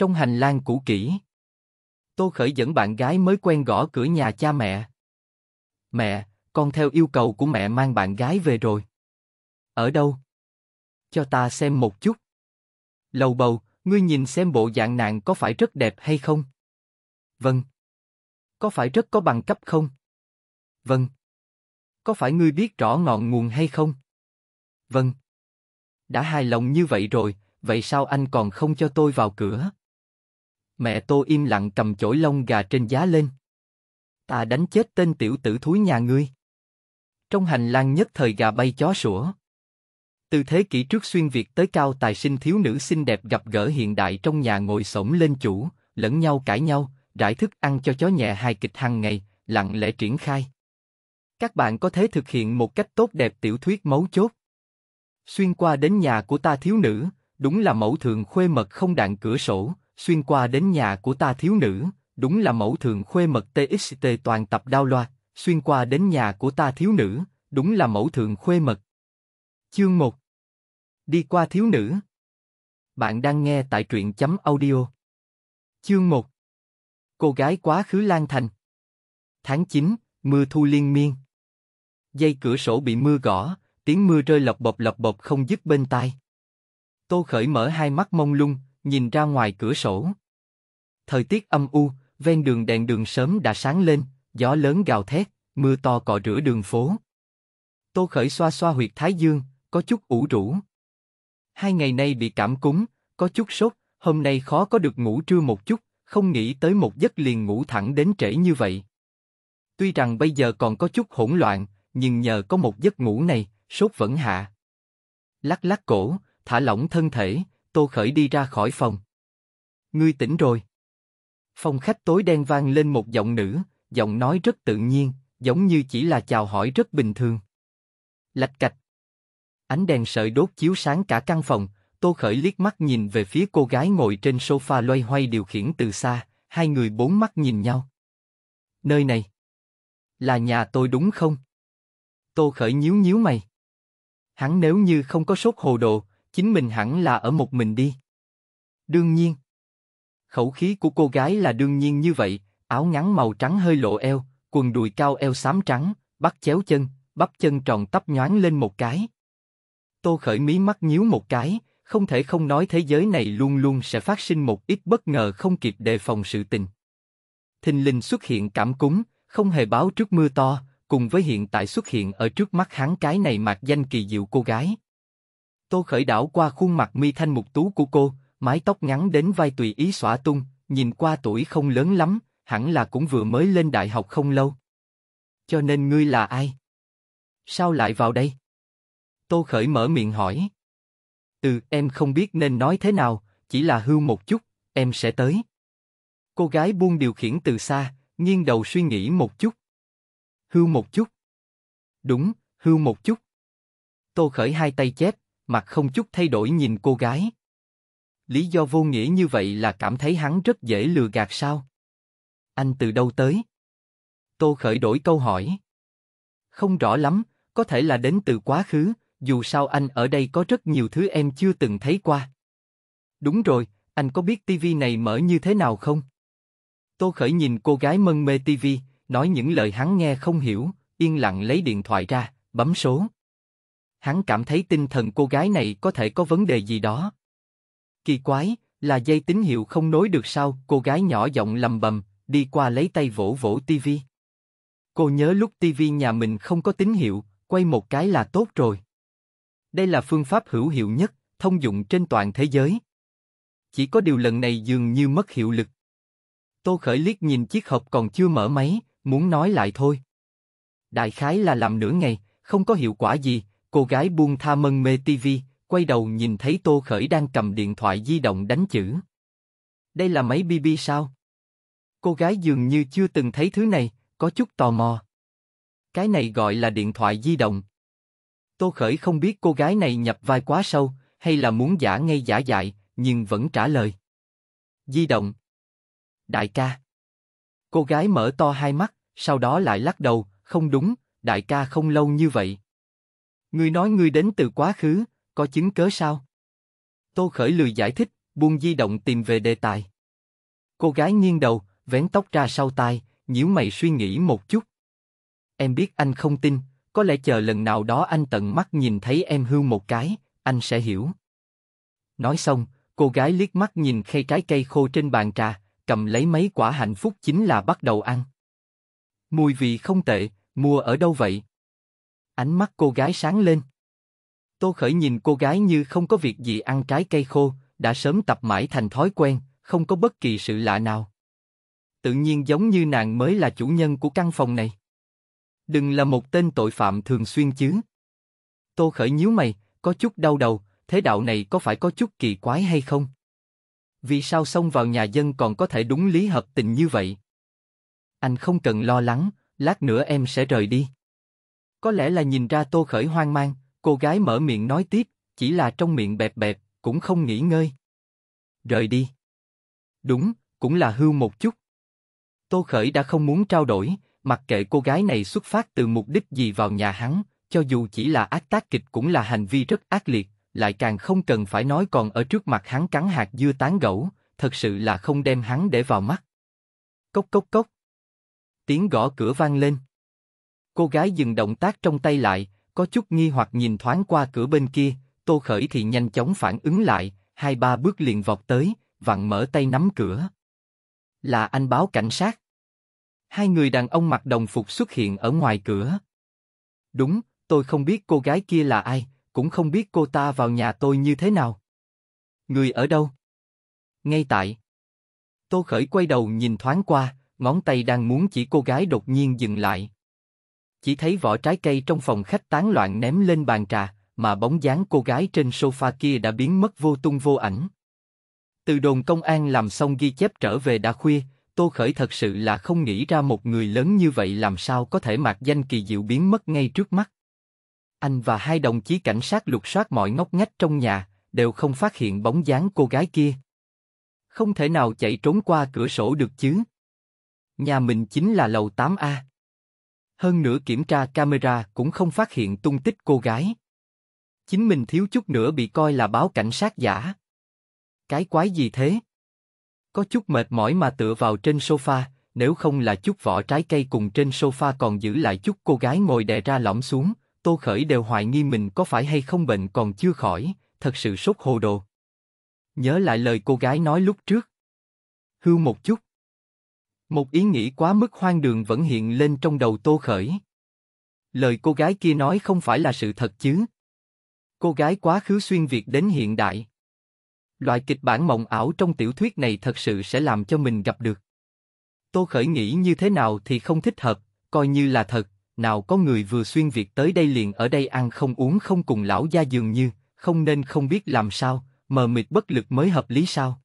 Trong hành lang cũ kỹ, Tô Khởi dẫn bạn gái mới quen gõ cửa nhà cha mẹ. Mẹ, con theo yêu cầu của mẹ mang bạn gái về rồi. Ở đâu? Cho ta xem một chút. Lầu bầu, ngươi nhìn xem bộ dạng nàng có phải rất đẹp hay không? Vâng. Có phải rất có bằng cấp không? Vâng. Có phải ngươi biết rõ ngọn nguồn hay không? Vâng. Đã hài lòng như vậy rồi, vậy sao anh còn không cho tôi vào cửa? Mẹ Tô im lặng cầm chổi lông gà trên giá lên. Ta đánh chết tên tiểu tử thúi nhà ngươi. Trong hành lang nhất thời gà bay chó sủa. Từ thế kỷ trước xuyên Việt tới cao tài sinh thiếu nữ xinh đẹp gặp gỡ hiện đại trong nhà ngồi sổm lên chủ, lẫn nhau cãi nhau, rải thức ăn cho chó nhẹ hài kịch hàng ngày, lặng lẽ triển khai. Các bạn có thể thực hiện một cách tốt đẹp tiểu thuyết mấu chốt. Xuyên qua đến nhà của ta thiếu nữ, đúng là mẫu thường khuê mật không đạn cửa sổ, xuyên qua đến nhà của ta thiếu nữ, đúng là mẫu thường khuê mật TXT toàn tập đao loa, xuyên qua đến nhà của ta thiếu nữ, đúng là mẫu thường khuê mật. Chương 1 Đi qua thiếu nữ Bạn đang nghe tại truyện chấm audio Chương 1 Cô gái quá khứ lang thành Tháng 9, mưa thu liên miên Dây cửa sổ bị mưa gõ, tiếng mưa rơi lọc bọc lọc bọc không dứt bên tai. Tô Khởi mở hai mắt mông lung, nhìn ra ngoài cửa sổ. Thời tiết âm u, ven đường đèn đường sớm đã sáng lên, gió lớn gào thét, mưa to cọ rửa đường phố. Tô Khởi xoa xoa huyệt thái dương, có chút ủ rũ. Hai ngày nay bị cảm cúm, có chút sốt, hôm nay khó có được ngủ trưa một chút, không nghĩ tới một giấc liền ngủ thẳng đến trễ như vậy. Tuy rằng bây giờ còn có chút hỗn loạn, nhưng nhờ có một giấc ngủ này, sốt vẫn hạ. Lắc lắc cổ, thả lỏng thân thể, Tô Khởi đi ra khỏi phòng. Ngươi tỉnh rồi. Phòng khách tối đen vang lên một giọng nữ, giọng nói rất tự nhiên, giống như chỉ là chào hỏi rất bình thường. Lạch cạch. Ánh đèn sợi đốt chiếu sáng cả căn phòng, Tô Khởi liếc mắt nhìn về phía cô gái ngồi trên sofa loay hoay điều khiển từ xa, hai người bốn mắt nhìn nhau. Nơi này. Là nhà tôi đúng không? Tô Khởi nhíu nhíu mày. Hắn nếu như không có sốt hồ đồ, chính mình hẳn là ở một mình đi. Đương nhiên. Khẩu khí của cô gái là đương nhiên như vậy, áo ngắn màu trắng hơi lộ eo, quần đùi cao eo xám trắng, bắt chéo chân, bắp chân tròn tắp nhoáng lên một cái. Tô khởi mí mắt nhíu một cái, không thể không nói thế giới này luôn luôn sẽ phát sinh một ít bất ngờ không kịp đề phòng sự tình. Thình Linh xuất hiện cảm cúng, không hề báo trước mưa to, cùng với hiện tại xuất hiện ở trước mắt hắn cái này mặc danh kỳ diệu cô gái. Tô Khởi đảo qua khuôn mặt mi thanh mục tú của cô, mái tóc ngắn đến vai tùy ý xõa tung, nhìn qua tuổi không lớn lắm, hẳn là cũng vừa mới lên đại học không lâu. Cho nên ngươi là ai? Sao lại vào đây? Tô Khởi mở miệng hỏi. Ừ, em không biết nên nói thế nào, chỉ là hưu một chút, em sẽ tới. Cô gái buông điều khiển từ xa, nghiêng đầu suy nghĩ một chút. Hưu một chút. Đúng, hưu một chút. Tô Khởi hai tay chép, mặt không chút thay đổi nhìn cô gái. Lý do vô nghĩa như vậy là cảm thấy hắn rất dễ lừa gạt sao? Anh từ đâu tới? Tô khởi đổi câu hỏi. Không rõ lắm, có thể là đến từ quá khứ, dù sao anh ở đây có rất nhiều thứ em chưa từng thấy qua. Đúng rồi, anh có biết tivi này mở như thế nào không? Tô Khởi nhìn cô gái mân mê tivi, nói những lời hắn nghe không hiểu, yên lặng lấy điện thoại ra, bấm số hắn cảm thấy tinh thần cô gái này có thể có vấn đề gì đó. Kỳ quái, là dây tín hiệu không nối được sao, cô gái nhỏ giọng lầm bầm, đi qua lấy tay vỗ vỗ tivi. Cô nhớ lúc tivi nhà mình không có tín hiệu, quay một cái là tốt rồi. Đây là phương pháp hữu hiệu nhất, thông dụng trên toàn thế giới. Chỉ có điều lần này dường như mất hiệu lực. Tô Khởi liếc nhìn chiếc hộp còn chưa mở máy, muốn nói lại thôi. Đại khái là làm nửa ngày, không có hiệu quả gì, Cô gái buông tha mân mê TV, quay đầu nhìn thấy Tô Khởi đang cầm điện thoại di động đánh chữ. Đây là máy BB sao? Cô gái dường như chưa từng thấy thứ này, có chút tò mò. Cái này gọi là điện thoại di động. Tô Khởi không biết cô gái này nhập vai quá sâu, hay là muốn giả ngay giả dại, nhưng vẫn trả lời. Di động. Đại ca. Cô gái mở to hai mắt, sau đó lại lắc đầu, không đúng, đại ca không lâu như vậy. Ngươi nói ngươi đến từ quá khứ, có chứng cớ sao? Tô Khởi lười giải thích, buông di động tìm về đề tài. Cô gái nghiêng đầu, vén tóc ra sau tai, nhíu mày suy nghĩ một chút. Em biết anh không tin, có lẽ chờ lần nào đó anh tận mắt nhìn thấy em hưu một cái, anh sẽ hiểu. Nói xong, cô gái liếc mắt nhìn khay trái cây khô trên bàn trà, cầm lấy mấy quả hạnh phúc chính là bắt đầu ăn. Mùi vị không tệ, mua ở đâu vậy? Ánh mắt cô gái sáng lên. Tô Khởi nhìn cô gái như không có việc gì ăn trái cây khô, đã sớm tập mãi thành thói quen, không có bất kỳ sự lạ nào. Tự nhiên giống như nàng mới là chủ nhân của căn phòng này. Đừng là một tên tội phạm thường xuyên chứ. Tô Khởi nhíu mày, có chút đau đầu, thế đạo này có phải có chút kỳ quái hay không? Vì sao xông vào nhà dân còn có thể đúng lý hợp tình như vậy? Anh không cần lo lắng, lát nữa em sẽ rời đi. Có lẽ là nhìn ra Tô Khởi hoang mang, cô gái mở miệng nói tiếp, chỉ là trong miệng bẹp bẹp, cũng không nghỉ ngơi. Rời đi. Đúng, cũng là hưu một chút. Tô Khởi đã không muốn trao đổi, mặc kệ cô gái này xuất phát từ mục đích gì vào nhà hắn, cho dù chỉ là ác tác kịch cũng là hành vi rất ác liệt, lại càng không cần phải nói còn ở trước mặt hắn cắn hạt dưa tán gẫu, thật sự là không đem hắn để vào mắt. Cốc cốc cốc. Tiếng gõ cửa vang lên. Cô gái dừng động tác trong tay lại, có chút nghi hoặc nhìn thoáng qua cửa bên kia, Tô Khởi thì nhanh chóng phản ứng lại, hai ba bước liền vọt tới, vặn mở tay nắm cửa. Là anh báo cảnh sát. Hai người đàn ông mặc đồng phục xuất hiện ở ngoài cửa. Đúng, tôi không biết cô gái kia là ai, cũng không biết cô ta vào nhà tôi như thế nào. Người ở đâu? Ngay tại. Tô Khởi quay đầu nhìn thoáng qua, ngón tay đang muốn chỉ cô gái đột nhiên dừng lại chỉ thấy vỏ trái cây trong phòng khách tán loạn ném lên bàn trà, mà bóng dáng cô gái trên sofa kia đã biến mất vô tung vô ảnh. Từ đồn công an làm xong ghi chép trở về đã khuya, Tô Khởi thật sự là không nghĩ ra một người lớn như vậy làm sao có thể mặc danh kỳ diệu biến mất ngay trước mắt. Anh và hai đồng chí cảnh sát lục soát mọi ngóc ngách trong nhà, đều không phát hiện bóng dáng cô gái kia. Không thể nào chạy trốn qua cửa sổ được chứ. Nhà mình chính là lầu 8A hơn nữa kiểm tra camera cũng không phát hiện tung tích cô gái. Chính mình thiếu chút nữa bị coi là báo cảnh sát giả. Cái quái gì thế? Có chút mệt mỏi mà tựa vào trên sofa, nếu không là chút vỏ trái cây cùng trên sofa còn giữ lại chút cô gái ngồi đè ra lõm xuống, Tô Khởi đều hoài nghi mình có phải hay không bệnh còn chưa khỏi, thật sự sốt hồ đồ. Nhớ lại lời cô gái nói lúc trước. Hưu một chút. Một ý nghĩ quá mức hoang đường vẫn hiện lên trong đầu Tô Khởi. Lời cô gái kia nói không phải là sự thật chứ. Cô gái quá khứ xuyên Việt đến hiện đại. Loại kịch bản mộng ảo trong tiểu thuyết này thật sự sẽ làm cho mình gặp được. Tô Khởi nghĩ như thế nào thì không thích hợp, coi như là thật, nào có người vừa xuyên Việt tới đây liền ở đây ăn không uống không cùng lão gia dường như, không nên không biết làm sao, mờ mịt bất lực mới hợp lý sao.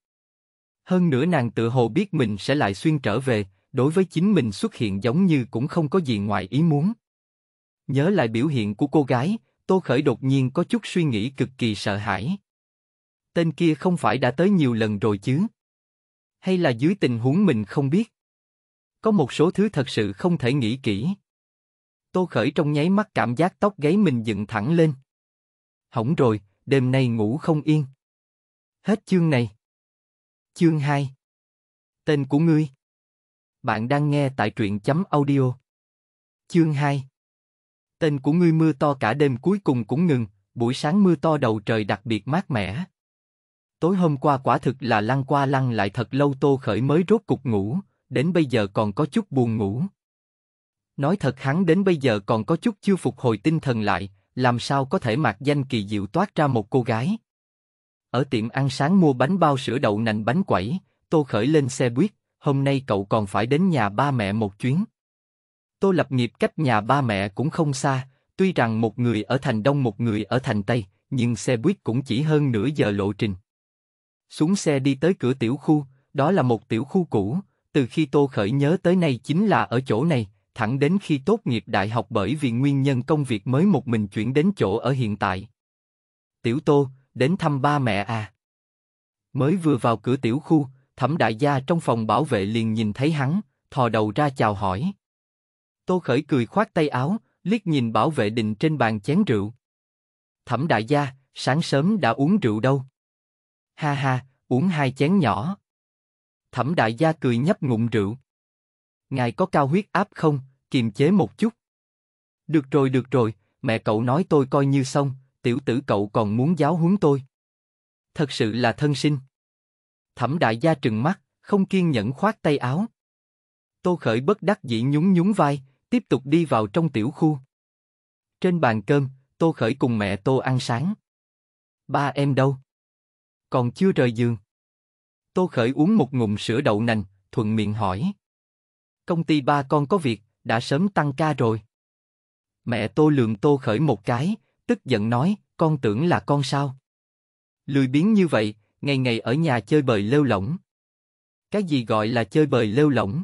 Hơn nữa nàng tự hồ biết mình sẽ lại xuyên trở về, đối với chính mình xuất hiện giống như cũng không có gì ngoài ý muốn. Nhớ lại biểu hiện của cô gái, Tô Khởi đột nhiên có chút suy nghĩ cực kỳ sợ hãi. Tên kia không phải đã tới nhiều lần rồi chứ? Hay là dưới tình huống mình không biết? Có một số thứ thật sự không thể nghĩ kỹ. Tô Khởi trong nháy mắt cảm giác tóc gáy mình dựng thẳng lên. Hỏng rồi, đêm nay ngủ không yên. Hết chương này. Chương 2 Tên của ngươi Bạn đang nghe tại truyện chấm audio Chương 2 Tên của ngươi mưa to cả đêm cuối cùng cũng ngừng, buổi sáng mưa to đầu trời đặc biệt mát mẻ. Tối hôm qua quả thực là lăn qua lăn lại thật lâu tô khởi mới rốt cục ngủ, đến bây giờ còn có chút buồn ngủ. Nói thật hắn đến bây giờ còn có chút chưa phục hồi tinh thần lại, làm sao có thể mặc danh kỳ diệu toát ra một cô gái. Ở tiệm ăn sáng mua bánh bao sữa đậu nành bánh quẩy, Tô Khởi lên xe buýt, hôm nay cậu còn phải đến nhà ba mẹ một chuyến. Tô Lập Nghiệp cách nhà ba mẹ cũng không xa, tuy rằng một người ở thành Đông một người ở thành Tây, nhưng xe buýt cũng chỉ hơn nửa giờ lộ trình. Xuống xe đi tới cửa tiểu khu, đó là một tiểu khu cũ, từ khi Tô Khởi nhớ tới nay chính là ở chỗ này, thẳng đến khi tốt nghiệp đại học bởi vì nguyên nhân công việc mới một mình chuyển đến chỗ ở hiện tại. Tiểu Tô, đến thăm ba mẹ à. Mới vừa vào cửa tiểu khu, thẩm đại gia trong phòng bảo vệ liền nhìn thấy hắn, thò đầu ra chào hỏi. Tô Khởi cười khoát tay áo, liếc nhìn bảo vệ đình trên bàn chén rượu. Thẩm đại gia, sáng sớm đã uống rượu đâu. Ha ha, uống hai chén nhỏ. Thẩm đại gia cười nhấp ngụm rượu. Ngài có cao huyết áp không, kiềm chế một chút. Được rồi được rồi, mẹ cậu nói tôi coi như xong, tiểu tử cậu còn muốn giáo huấn tôi. Thật sự là thân sinh. Thẩm đại gia trừng mắt, không kiên nhẫn khoát tay áo. Tô khởi bất đắc dĩ nhún nhún vai, tiếp tục đi vào trong tiểu khu. Trên bàn cơm, Tô khởi cùng mẹ Tô ăn sáng. Ba em đâu? Còn chưa rời giường. Tô khởi uống một ngụm sữa đậu nành, thuận miệng hỏi. Công ty ba con có việc, đã sớm tăng ca rồi. Mẹ Tô lườm Tô khởi một cái, tức giận nói, con tưởng là con sao? Lười biếng như vậy, ngày ngày ở nhà chơi bời lêu lỏng. Cái gì gọi là chơi bời lêu lỏng?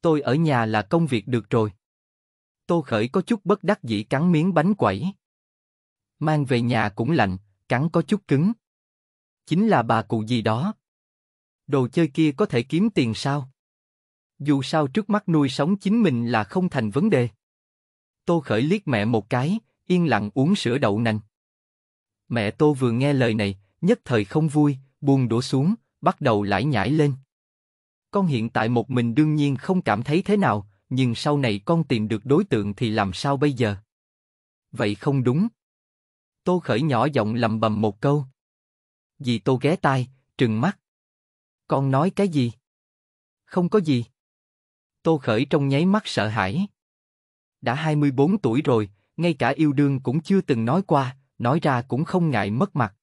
Tôi ở nhà là công việc được rồi. Tô Khởi có chút bất đắc dĩ cắn miếng bánh quẩy. Mang về nhà cũng lạnh, cắn có chút cứng. Chính là bà cụ gì đó. Đồ chơi kia có thể kiếm tiền sao? Dù sao trước mắt nuôi sống chính mình là không thành vấn đề. Tô Khởi liếc mẹ một cái, yên lặng uống sữa đậu nành. Mẹ Tô vừa nghe lời này, nhất thời không vui, buồn đổ xuống, bắt đầu lải nhải lên. Con hiện tại một mình đương nhiên không cảm thấy thế nào, nhưng sau này con tìm được đối tượng thì làm sao bây giờ? Vậy không đúng. Tô khởi nhỏ giọng lầm bầm một câu. Dì Tô ghé tai, trừng mắt. Con nói cái gì? Không có gì. Tô khởi trong nháy mắt sợ hãi. Đã 24 tuổi rồi, ngay cả yêu đương cũng chưa từng nói qua, nói ra cũng không ngại mất mặt.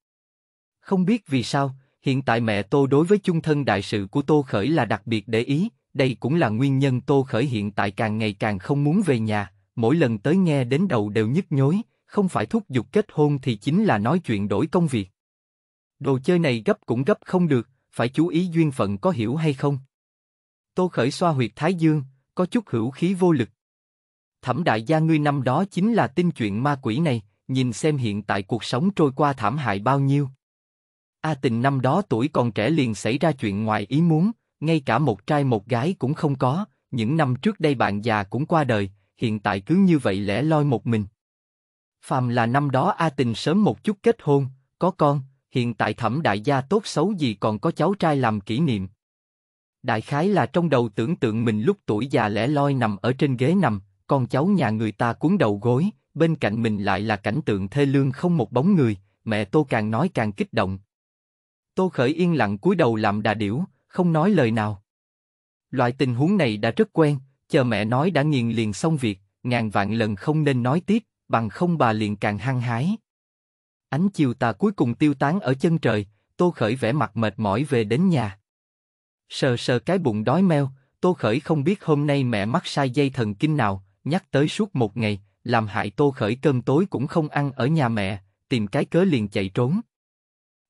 Không biết vì sao, hiện tại mẹ Tô đối với chung thân đại sự của Tô Khởi là đặc biệt để ý, đây cũng là nguyên nhân Tô Khởi hiện tại càng ngày càng không muốn về nhà, mỗi lần tới nghe đến đầu đều nhức nhối, không phải thúc giục kết hôn thì chính là nói chuyện đổi công việc. Đồ chơi này gấp cũng gấp không được, phải chú ý duyên phận có hiểu hay không. Tô Khởi xoa huyệt Thái Dương, có chút hữu khí vô lực, Thẩm đại gia ngươi năm đó chính là tin chuyện ma quỷ này, nhìn xem hiện tại cuộc sống trôi qua thảm hại bao nhiêu. A tình năm đó tuổi còn trẻ liền xảy ra chuyện ngoài ý muốn, ngay cả một trai một gái cũng không có, những năm trước đây bạn già cũng qua đời, hiện tại cứ như vậy lẻ loi một mình. Phàm là năm đó A tình sớm một chút kết hôn, có con, hiện tại thẩm đại gia tốt xấu gì còn có cháu trai làm kỷ niệm. Đại khái là trong đầu tưởng tượng mình lúc tuổi già lẻ loi nằm ở trên ghế nằm, con cháu nhà người ta cuốn đầu gối, bên cạnh mình lại là cảnh tượng thê lương không một bóng người, mẹ Tô càng nói càng kích động. Tô Khởi yên lặng cúi đầu làm đà điểu, không nói lời nào. Loại tình huống này đã rất quen, chờ mẹ nói đã nghiền liền xong việc, ngàn vạn lần không nên nói tiếp, bằng không bà liền càng hăng hái. Ánh chiều tà cuối cùng tiêu tán ở chân trời, Tô Khởi vẻ mặt mệt mỏi về đến nhà. Sờ sờ cái bụng đói meo, Tô Khởi không biết hôm nay mẹ mắc sai dây thần kinh nào, nhắc tới suốt một ngày, làm hại tô khởi cơm tối cũng không ăn ở nhà mẹ, tìm cái cớ liền chạy trốn.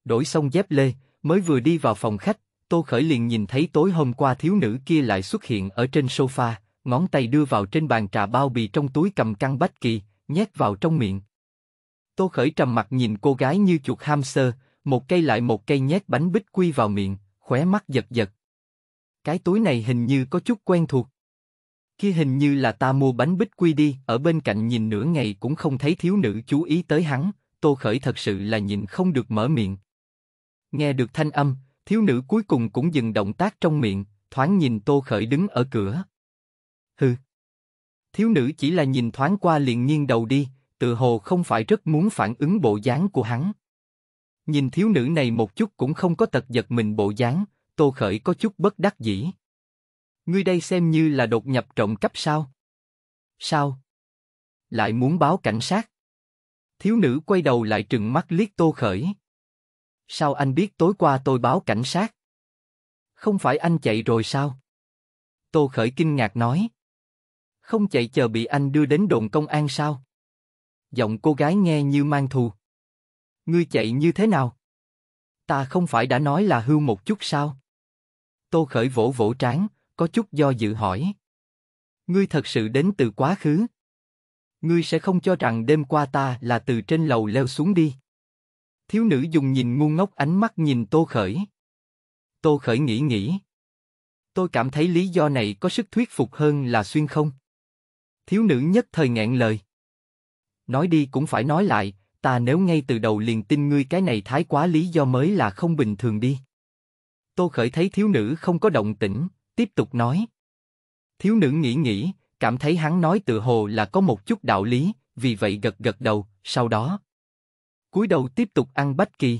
Đổi xong dép lê, mới vừa đi vào phòng khách, tô khởi liền nhìn thấy tối hôm qua thiếu nữ kia lại xuất hiện ở trên sofa, ngón tay đưa vào trên bàn trà bao bì trong túi cầm căn bách kỳ, nhét vào trong miệng. Tô khởi trầm mặt nhìn cô gái như chuột hamster, một cây lại một cây nhét bánh bích quy vào miệng, khóe mắt giật giật. Cái túi này hình như có chút quen thuộc kia hình như là ta mua bánh bích quy đi, ở bên cạnh nhìn nửa ngày cũng không thấy thiếu nữ chú ý tới hắn, Tô Khởi thật sự là nhìn không được mở miệng. Nghe được thanh âm, thiếu nữ cuối cùng cũng dừng động tác trong miệng, thoáng nhìn Tô Khởi đứng ở cửa. Hừ. Thiếu nữ chỉ là nhìn thoáng qua liền nghiêng đầu đi, tự hồ không phải rất muốn phản ứng bộ dáng của hắn. Nhìn thiếu nữ này một chút cũng không có tật giật mình bộ dáng, Tô Khởi có chút bất đắc dĩ. Ngươi đây xem như là đột nhập trộm cắp sao? Sao? Lại muốn báo cảnh sát? Thiếu nữ quay đầu lại trừng mắt liếc tô khởi. Sao anh biết tối qua tôi báo cảnh sát? Không phải anh chạy rồi sao? Tô khởi kinh ngạc nói. Không chạy chờ bị anh đưa đến đồn công an sao? Giọng cô gái nghe như mang thù. Ngươi chạy như thế nào? Ta không phải đã nói là hưu một chút sao? Tô khởi vỗ vỗ trán, có chút do dự hỏi. Ngươi thật sự đến từ quá khứ. Ngươi sẽ không cho rằng đêm qua ta là từ trên lầu leo xuống đi. Thiếu nữ dùng nhìn ngu ngốc ánh mắt nhìn Tô Khởi. Tô Khởi nghĩ nghĩ. Tôi cảm thấy lý do này có sức thuyết phục hơn là xuyên không. Thiếu nữ nhất thời nghẹn lời. Nói đi cũng phải nói lại, ta nếu ngay từ đầu liền tin ngươi cái này thái quá lý do mới là không bình thường đi. Tô Khởi thấy thiếu nữ không có động tĩnh, tiếp tục nói. Thiếu nữ nghĩ nghĩ, cảm thấy hắn nói tự hồ là có một chút đạo lý, vì vậy gật gật đầu, sau đó cúi đầu tiếp tục ăn bách kỳ.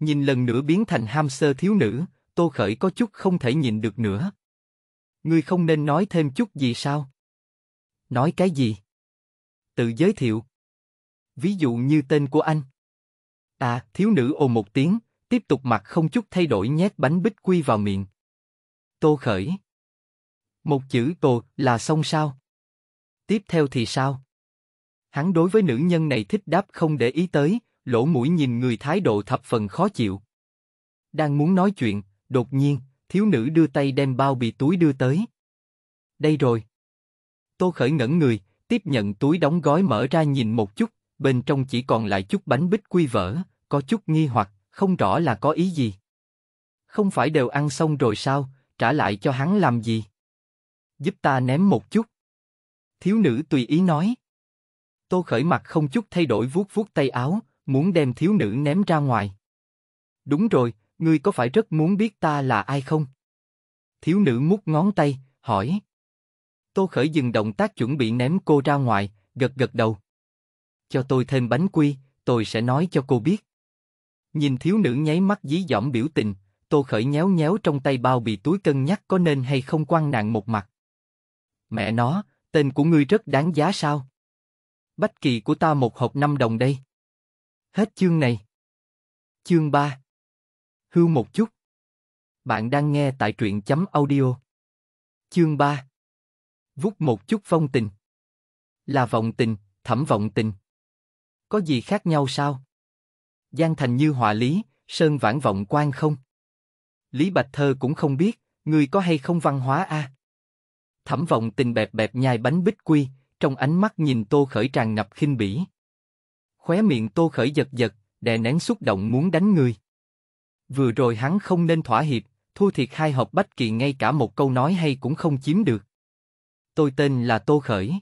Nhìn lần nữa biến thành hamster thiếu nữ, Tô Khởi có chút không thể nhìn được nữa. Ngươi không nên nói thêm chút gì sao? Nói cái gì? Tự giới thiệu. Ví dụ như tên của anh. À, thiếu nữ ồ một tiếng, tiếp tục mặt không chút thay đổi nhét bánh bích quy vào miệng. Tô Khởi. Một chữ Tô là xong sao? Tiếp theo thì sao? Hắn đối với nữ nhân này thích đáp không để ý tới, lỗ mũi nhìn người thái độ thập phần khó chịu. Đang muốn nói chuyện, đột nhiên, thiếu nữ đưa tay đem bao bì túi đưa tới. Đây rồi. Tô Khởi ngẩn người, tiếp nhận túi đóng gói mở ra nhìn một chút, bên trong chỉ còn lại chút bánh bích quy vỡ, có chút nghi hoặc, không rõ là có ý gì. Không phải đều ăn xong rồi sao, trả lại cho hắn làm gì? Giúp ta ném một chút. Thiếu nữ tùy ý nói. Tô khởi mặt không chút thay đổi vuốt vuốt tay áo, muốn đem thiếu nữ ném ra ngoài. Đúng rồi, ngươi có phải rất muốn biết ta là ai không? Thiếu nữ mút ngón tay, hỏi. Tô khởi dừng động tác chuẩn bị ném cô ra ngoài, gật gật đầu. Cho tôi thêm bánh quy, tôi sẽ nói cho cô biết. Nhìn thiếu nữ nháy mắt dí dỏm biểu tình, Tô Khởi nhéo nhéo trong tay bao bì túi cân nhắc có nên hay không quan nạn một mặt. Mẹ nó, tên của ngươi rất đáng giá sao? Bách kỳ của ta một hộp năm đồng đây. Hết chương này. Chương 3 Hưu một chút. Bạn đang nghe tại truyện chấm audio. Chương 3 Vút một chút phong tình. Là vọng tình, thẩm vọng tình. Có gì khác nhau sao? Giang thành như họa lý, sơn vãn vọng quan không? Lý Bạch Thơ cũng không biết, người có hay không văn hóa a? À? Thẩm vọng tình bẹp bẹp nhai bánh bích quy, trong ánh mắt nhìn Tô Khởi tràn ngập khinh bỉ. Khóe miệng Tô Khởi giật giật, đè nén xúc động muốn đánh người. Vừa rồi hắn không nên thỏa hiệp, thua thiệt hai hộp bách kỳ ngay cả một câu nói hay cũng không chiếm được. Tôi tên là Tô Khởi.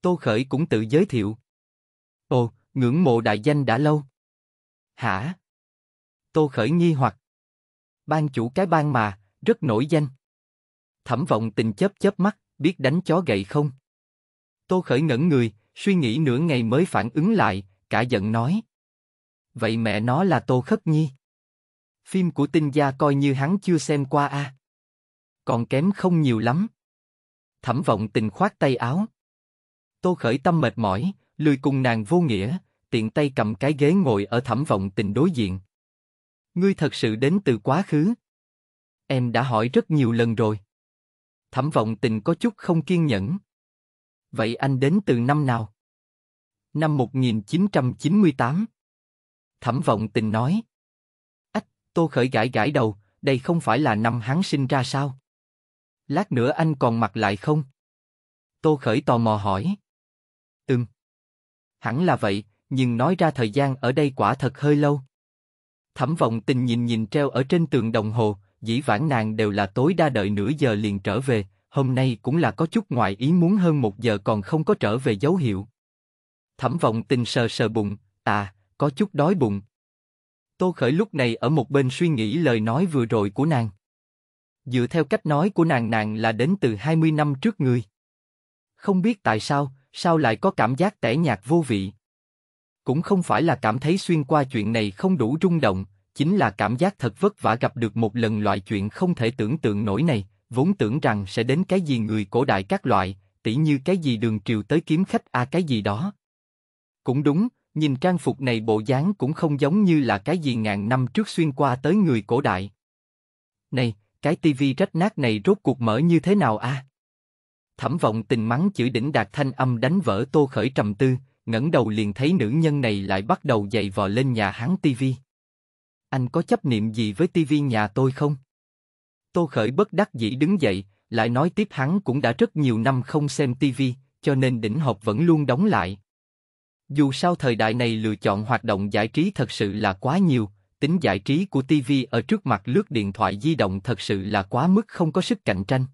Tô Khởi cũng tự giới thiệu. Ồ, ngưỡng mộ đại danh đã lâu. Hả? Tô Khởi nghi hoặc ban chủ cái ban mà, rất nổi danh. Thẩm vọng tình chớp chớp mắt, biết đánh chó gậy không? Tô khởi ngẩn người, suy nghĩ nửa ngày mới phản ứng lại, cả giận nói. Vậy mẹ nó là Tô Khất Nhi. Phim của tinh gia coi như hắn chưa xem qua a. À. Còn kém không nhiều lắm. Thẩm vọng tình khoát tay áo. Tô khởi tâm mệt mỏi, lười cùng nàng vô nghĩa, tiện tay cầm cái ghế ngồi ở thẩm vọng tình đối diện. Ngươi thật sự đến từ quá khứ. Em đã hỏi rất nhiều lần rồi. Thẩm vọng tình có chút không kiên nhẫn. Vậy anh đến từ năm nào? Năm 1998. Thẩm vọng tình nói. Ách, tô khởi gãi gãi đầu, đây không phải là năm hắn sinh ra sao? Lát nữa anh còn mặc lại không? Tô khởi tò mò hỏi. Ừm. Hẳn là vậy, nhưng nói ra thời gian ở đây quả thật hơi lâu. Thẩm vọng tình nhìn nhìn treo ở trên tường đồng hồ, dĩ vãng nàng đều là tối đa đợi nửa giờ liền trở về, hôm nay cũng là có chút ngoại ý muốn hơn một giờ còn không có trở về dấu hiệu. Thẩm vọng tình sờ sờ bụng, à, có chút đói bụng. Tô Khởi lúc này ở một bên suy nghĩ lời nói vừa rồi của nàng. Dựa theo cách nói của nàng nàng là đến từ 20 năm trước người. Không biết tại sao, sao lại có cảm giác tẻ nhạt vô vị cũng không phải là cảm thấy xuyên qua chuyện này không đủ rung động, chính là cảm giác thật vất vả gặp được một lần loại chuyện không thể tưởng tượng nổi này, vốn tưởng rằng sẽ đến cái gì người cổ đại các loại, tỉ như cái gì đường triều tới kiếm khách a à, cái gì đó. Cũng đúng, nhìn trang phục này bộ dáng cũng không giống như là cái gì ngàn năm trước xuyên qua tới người cổ đại. Này, cái tivi rách nát này rốt cuộc mở như thế nào a? À? Thẩm vọng tình mắng chữ đỉnh đạt thanh âm đánh vỡ tô khởi trầm tư, ngẩng đầu liền thấy nữ nhân này lại bắt đầu dậy vò lên nhà hắn tivi. Anh có chấp niệm gì với tivi nhà tôi không? Tô Khởi bất đắc dĩ đứng dậy, lại nói tiếp hắn cũng đã rất nhiều năm không xem tivi, cho nên đỉnh hộp vẫn luôn đóng lại. Dù sao thời đại này lựa chọn hoạt động giải trí thật sự là quá nhiều, tính giải trí của TV ở trước mặt lướt điện thoại di động thật sự là quá mức không có sức cạnh tranh.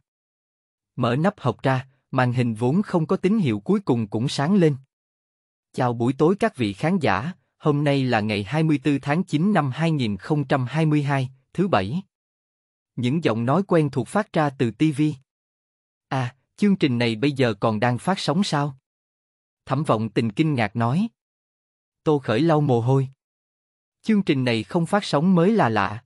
Mở nắp hộp ra, màn hình vốn không có tín hiệu cuối cùng cũng sáng lên. Chào buổi tối các vị khán giả, hôm nay là ngày 24 tháng 9 năm 2022, thứ Bảy. Những giọng nói quen thuộc phát ra từ TV. À, chương trình này bây giờ còn đang phát sóng sao? Thẩm vọng tình kinh ngạc nói. Tô khởi lau mồ hôi. Chương trình này không phát sóng mới là lạ.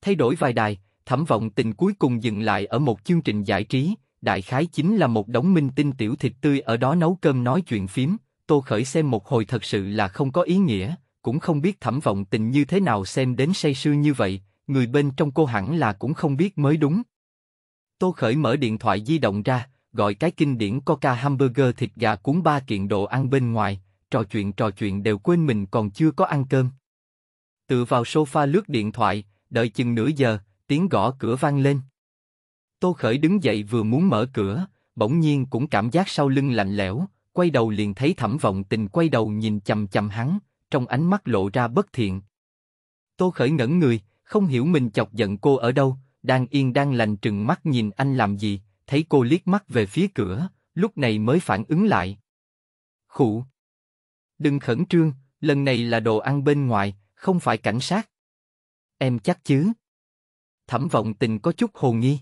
Thay đổi vài đài, thẩm vọng tình cuối cùng dừng lại ở một chương trình giải trí, đại khái chính là một đống minh tinh tiểu thịt tươi ở đó nấu cơm nói chuyện phím, Tô Khởi xem một hồi thật sự là không có ý nghĩa, cũng không biết thẩm vọng tình như thế nào xem đến say sưa như vậy, người bên trong cô hẳn là cũng không biết mới đúng. Tô Khởi mở điện thoại di động ra, gọi cái kinh điển Coca hamburger thịt gà cuốn ba kiện đồ ăn bên ngoài, trò chuyện trò chuyện đều quên mình còn chưa có ăn cơm. Tự vào sofa lướt điện thoại, đợi chừng nửa giờ, tiếng gõ cửa vang lên. Tô Khởi đứng dậy vừa muốn mở cửa, bỗng nhiên cũng cảm giác sau lưng lạnh lẽo, quay đầu liền thấy thẩm vọng tình quay đầu nhìn chầm chầm hắn, trong ánh mắt lộ ra bất thiện. Tô Khởi ngẩn người, không hiểu mình chọc giận cô ở đâu, đang yên đang lành trừng mắt nhìn anh làm gì, thấy cô liếc mắt về phía cửa, lúc này mới phản ứng lại. Khụ! Đừng khẩn trương, lần này là đồ ăn bên ngoài, không phải cảnh sát. Em chắc chứ? Thẩm vọng tình có chút hồ nghi.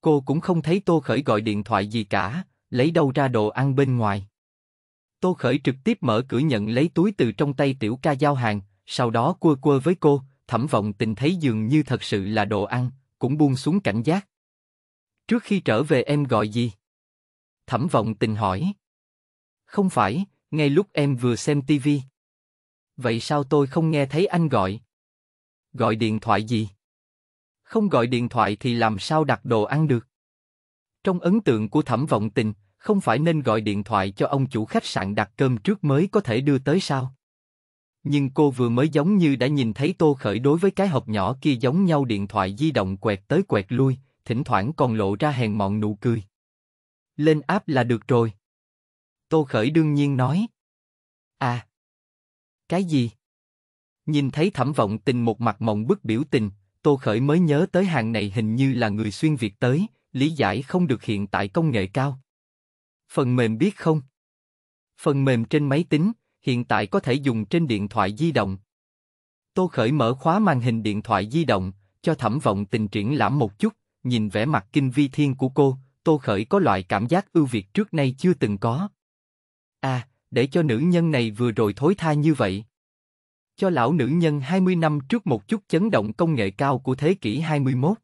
Cô cũng không thấy Tô Khởi gọi điện thoại gì cả, lấy đâu ra đồ ăn bên ngoài. Tô Khởi trực tiếp mở cửa nhận lấy túi từ trong tay tiểu ca giao hàng, sau đó cua cua với cô, thẩm vọng tình thấy dường như thật sự là đồ ăn, cũng buông xuống cảnh giác. Trước khi trở về em gọi gì? Thẩm vọng tình hỏi. Không phải, ngay lúc em vừa xem tivi. Vậy sao tôi không nghe thấy anh gọi? Gọi điện thoại gì? Không gọi điện thoại thì làm sao đặt đồ ăn được? Trong ấn tượng của thẩm vọng tình, không phải nên gọi điện thoại cho ông chủ khách sạn đặt cơm trước mới có thể đưa tới sao? Nhưng cô vừa mới giống như đã nhìn thấy Tô Khởi đối với cái hộp nhỏ kia giống nhau điện thoại di động quẹt tới quẹt lui, thỉnh thoảng còn lộ ra hèn mọn nụ cười. Lên áp là được rồi. Tô Khởi đương nhiên nói. À. Cái gì? Nhìn thấy thẩm vọng tình một mặt mộng bức biểu tình, Tô Khởi mới nhớ tới hàng này hình như là người xuyên Việt tới, lý giải không được hiện tại công nghệ cao. Phần mềm biết không? Phần mềm trên máy tính, hiện tại có thể dùng trên điện thoại di động. Tô Khởi mở khóa màn hình điện thoại di động, cho thẩm vọng tình triển lãm một chút, nhìn vẻ mặt kinh vi thiên của cô, Tô Khởi có loại cảm giác ưu việt trước nay chưa từng có. À, để cho nữ nhân này vừa rồi thối tha như vậy. Cho lão nữ nhân 20 năm trước một chút chấn động công nghệ cao của thế kỷ 21.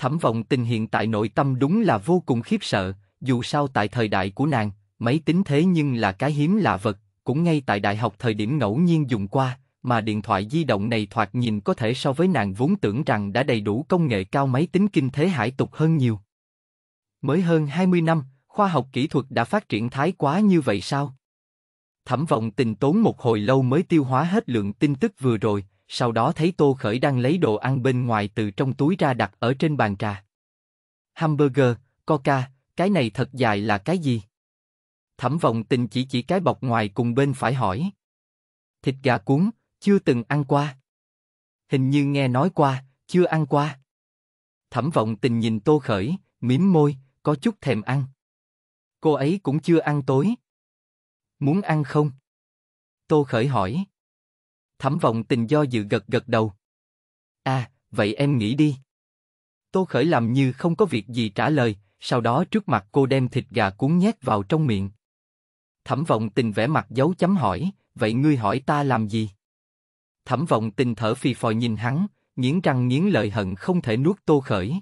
Thẩm vọng tình hiện tại nội tâm đúng là vô cùng khiếp sợ, dù sao tại thời đại của nàng, máy tính thế nhưng là cái hiếm lạ vật, cũng ngay tại đại học thời điểm ngẫu nhiên dùng qua, mà điện thoại di động này thoạt nhìn có thể so với nàng vốn tưởng rằng đã đầy đủ công nghệ cao máy tính kinh thế hải tục hơn nhiều. Mới hơn 20 năm, khoa học kỹ thuật đã phát triển thái quá như vậy sao? Thẩm vọng tình tốn một hồi lâu mới tiêu hóa hết lượng tin tức vừa rồi, sau đó thấy Tô Khởi đang lấy đồ ăn bên ngoài từ trong túi ra đặt ở trên bàn trà. Hamburger, coca, cái này thật dài là cái gì? Thẩm vọng tình chỉ chỉ cái bọc ngoài cùng bên phải hỏi. Thịt gà cuốn, chưa từng ăn qua. Hình như nghe nói qua, chưa ăn qua. Thẩm vọng tình nhìn Tô Khởi, mím môi, có chút thèm ăn. Cô ấy cũng chưa ăn tối. Muốn ăn không? Tô Khởi hỏi. Thẩm vọng tình do dự gật gật đầu. À, vậy em nghĩ đi. Tô Khởi làm như không có việc gì trả lời, sau đó trước mặt cô đem thịt gà cuốn nhét vào trong miệng. Thẩm vọng tình vẽ mặt dấu chấm hỏi, vậy ngươi hỏi ta làm gì? Thẩm vọng tình thở phì phò nhìn hắn, nghiến răng nghiến lợi hận không thể nuốt Tô Khởi.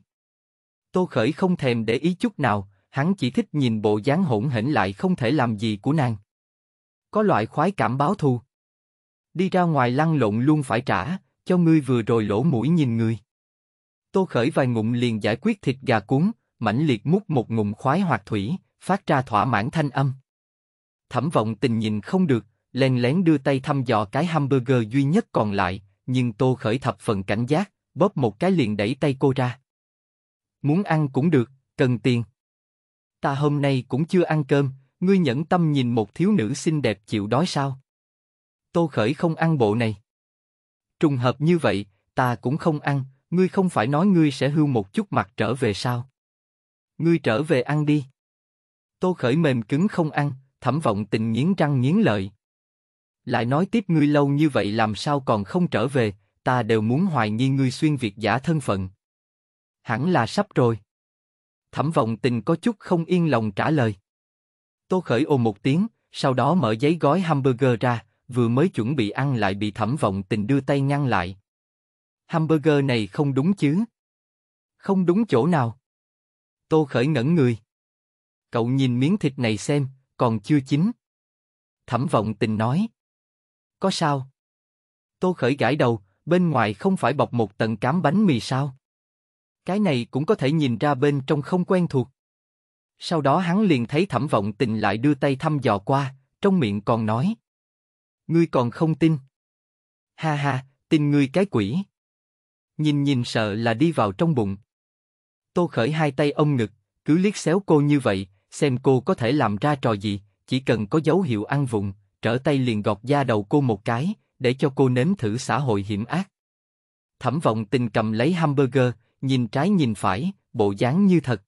Tô Khởi không thèm để ý chút nào, hắn chỉ thích nhìn bộ dáng hỗn hển lại không thể làm gì của nàng. Có loại khoái cảm báo thù. Đi ra ngoài lăn lộn luôn phải trả, cho ngươi vừa rồi lỗ mũi nhìn người. Tô Khởi vài ngụm liền giải quyết thịt gà cuốn, mãnh liệt mút một ngụm khoái hoạt thủy, phát ra thỏa mãn thanh âm. Thẩm vọng tình nhìn không được, lén lén đưa tay thăm dò cái hamburger duy nhất còn lại, nhưng Tô Khởi thập phần cảnh giác, bóp một cái liền đẩy tay cô ra. Muốn ăn cũng được, cần tiền. Ta hôm nay cũng chưa ăn cơm, ngươi nhẫn tâm nhìn một thiếu nữ xinh đẹp chịu đói sao? Tô Khởi không ăn bộ này. Trùng hợp như vậy, ta cũng không ăn, ngươi không phải nói ngươi sẽ hưu một chút mặt trở về sao? Ngươi trở về ăn đi. Tô Khởi mềm cứng không ăn, thẩm vọng tình nghiến răng nghiến lợi. Lại nói tiếp ngươi lâu như vậy làm sao còn không trở về, ta đều muốn hoài nghi ngươi xuyên việc giả thân phận. Hẳn là sắp rồi. Thẩm vọng tình có chút không yên lòng trả lời. Tô Khởi ồ một tiếng, sau đó mở giấy gói hamburger ra, vừa mới chuẩn bị ăn lại bị thẩm vọng tình đưa tay ngăn lại. Hamburger này không đúng chứ? Không đúng chỗ nào. Tô khởi ngẩn người. Cậu nhìn miếng thịt này xem, còn chưa chín. Thẩm vọng tình nói. Có sao? Tô khởi gãi đầu, bên ngoài không phải bọc một tầng cám bánh mì sao? Cái này cũng có thể nhìn ra bên trong không quen thuộc. Sau đó hắn liền thấy thẩm vọng tình lại đưa tay thăm dò qua, trong miệng còn nói. Ngươi còn không tin? Ha ha, tin ngươi cái quỷ. Nhìn nhìn sợ là đi vào trong bụng. Tô khởi hai tay ông ngực, cứ liếc xéo cô như vậy, xem cô có thể làm ra trò gì, chỉ cần có dấu hiệu ăn vụng, trở tay liền gọt da đầu cô một cái, để cho cô nếm thử xã hội hiểm ác. Thẩm vọng tình cầm lấy hamburger, nhìn trái nhìn phải, bộ dáng như thật.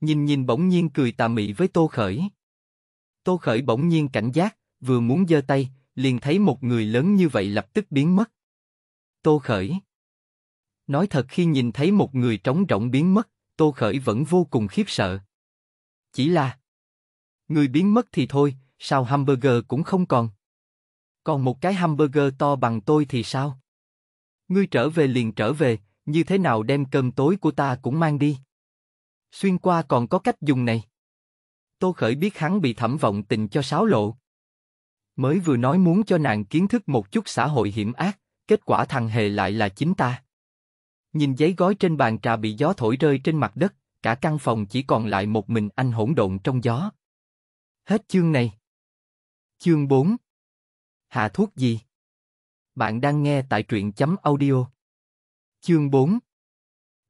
Nhìn nhìn bỗng nhiên cười tà mị với Tô Khởi. Tô Khởi bỗng nhiên cảnh giác, vừa muốn giơ tay, liền thấy một người lớn như vậy lập tức biến mất. Tô Khởi Nói thật khi nhìn thấy một người trống rỗng biến mất, Tô Khởi vẫn vô cùng khiếp sợ. Chỉ là Người biến mất thì thôi, sao hamburger cũng không còn. Còn một cái hamburger to bằng tôi thì sao? Ngươi trở về liền trở về, như thế nào đem cơm tối của ta cũng mang đi. Xuyên qua còn có cách dùng này. Tô Khởi biết hắn bị thẩm vọng tình cho sáo lộ. Mới vừa nói muốn cho nàng kiến thức một chút xã hội hiểm ác, kết quả thằng hề lại là chính ta. Nhìn giấy gói trên bàn trà bị gió thổi rơi trên mặt đất, cả căn phòng chỉ còn lại một mình anh hỗn độn trong gió. Hết chương này. Chương 4 Hạ thuốc gì? Bạn đang nghe tại truyện chấm audio. Chương 4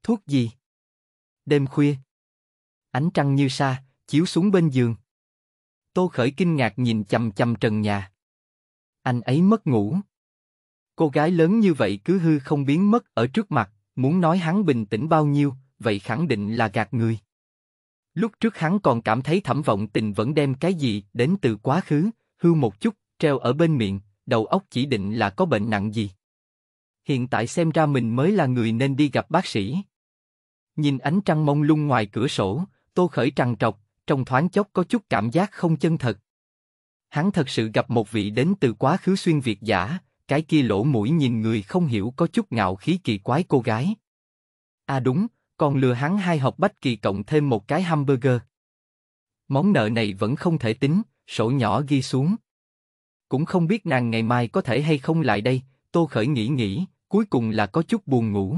Thuốc gì? Đêm khuya. Ánh trăng như sa, chiếu xuống bên giường. Tô Khởi kinh ngạc nhìn chầm chầm trần nhà. Anh ấy mất ngủ. Cô gái lớn như vậy cứ hư không biến mất ở trước mặt, muốn nói hắn bình tĩnh bao nhiêu, vậy khẳng định là gạt người. Lúc trước hắn còn cảm thấy thẩm vọng tình vẫn đem cái gì đến từ quá khứ, hư một chút, treo ở bên miệng, đầu óc chỉ định là có bệnh nặng gì. Hiện tại xem ra mình mới là người nên đi gặp bác sĩ. Nhìn ánh trăng mông lung ngoài cửa sổ, tô khởi trằn trọc, trong thoáng chốc có chút cảm giác không chân thật. Hắn thật sự gặp một vị đến từ quá khứ xuyên Việt giả, cái kia lỗ mũi nhìn người không hiểu có chút ngạo khí kỳ quái cô gái. À đúng, còn lừa hắn hai học bách kỳ cộng thêm một cái hamburger. Món nợ này vẫn không thể tính, sổ nhỏ ghi xuống. Cũng không biết nàng ngày mai có thể hay không lại đây, tô khởi nghĩ nghĩ, cuối cùng là có chút buồn ngủ.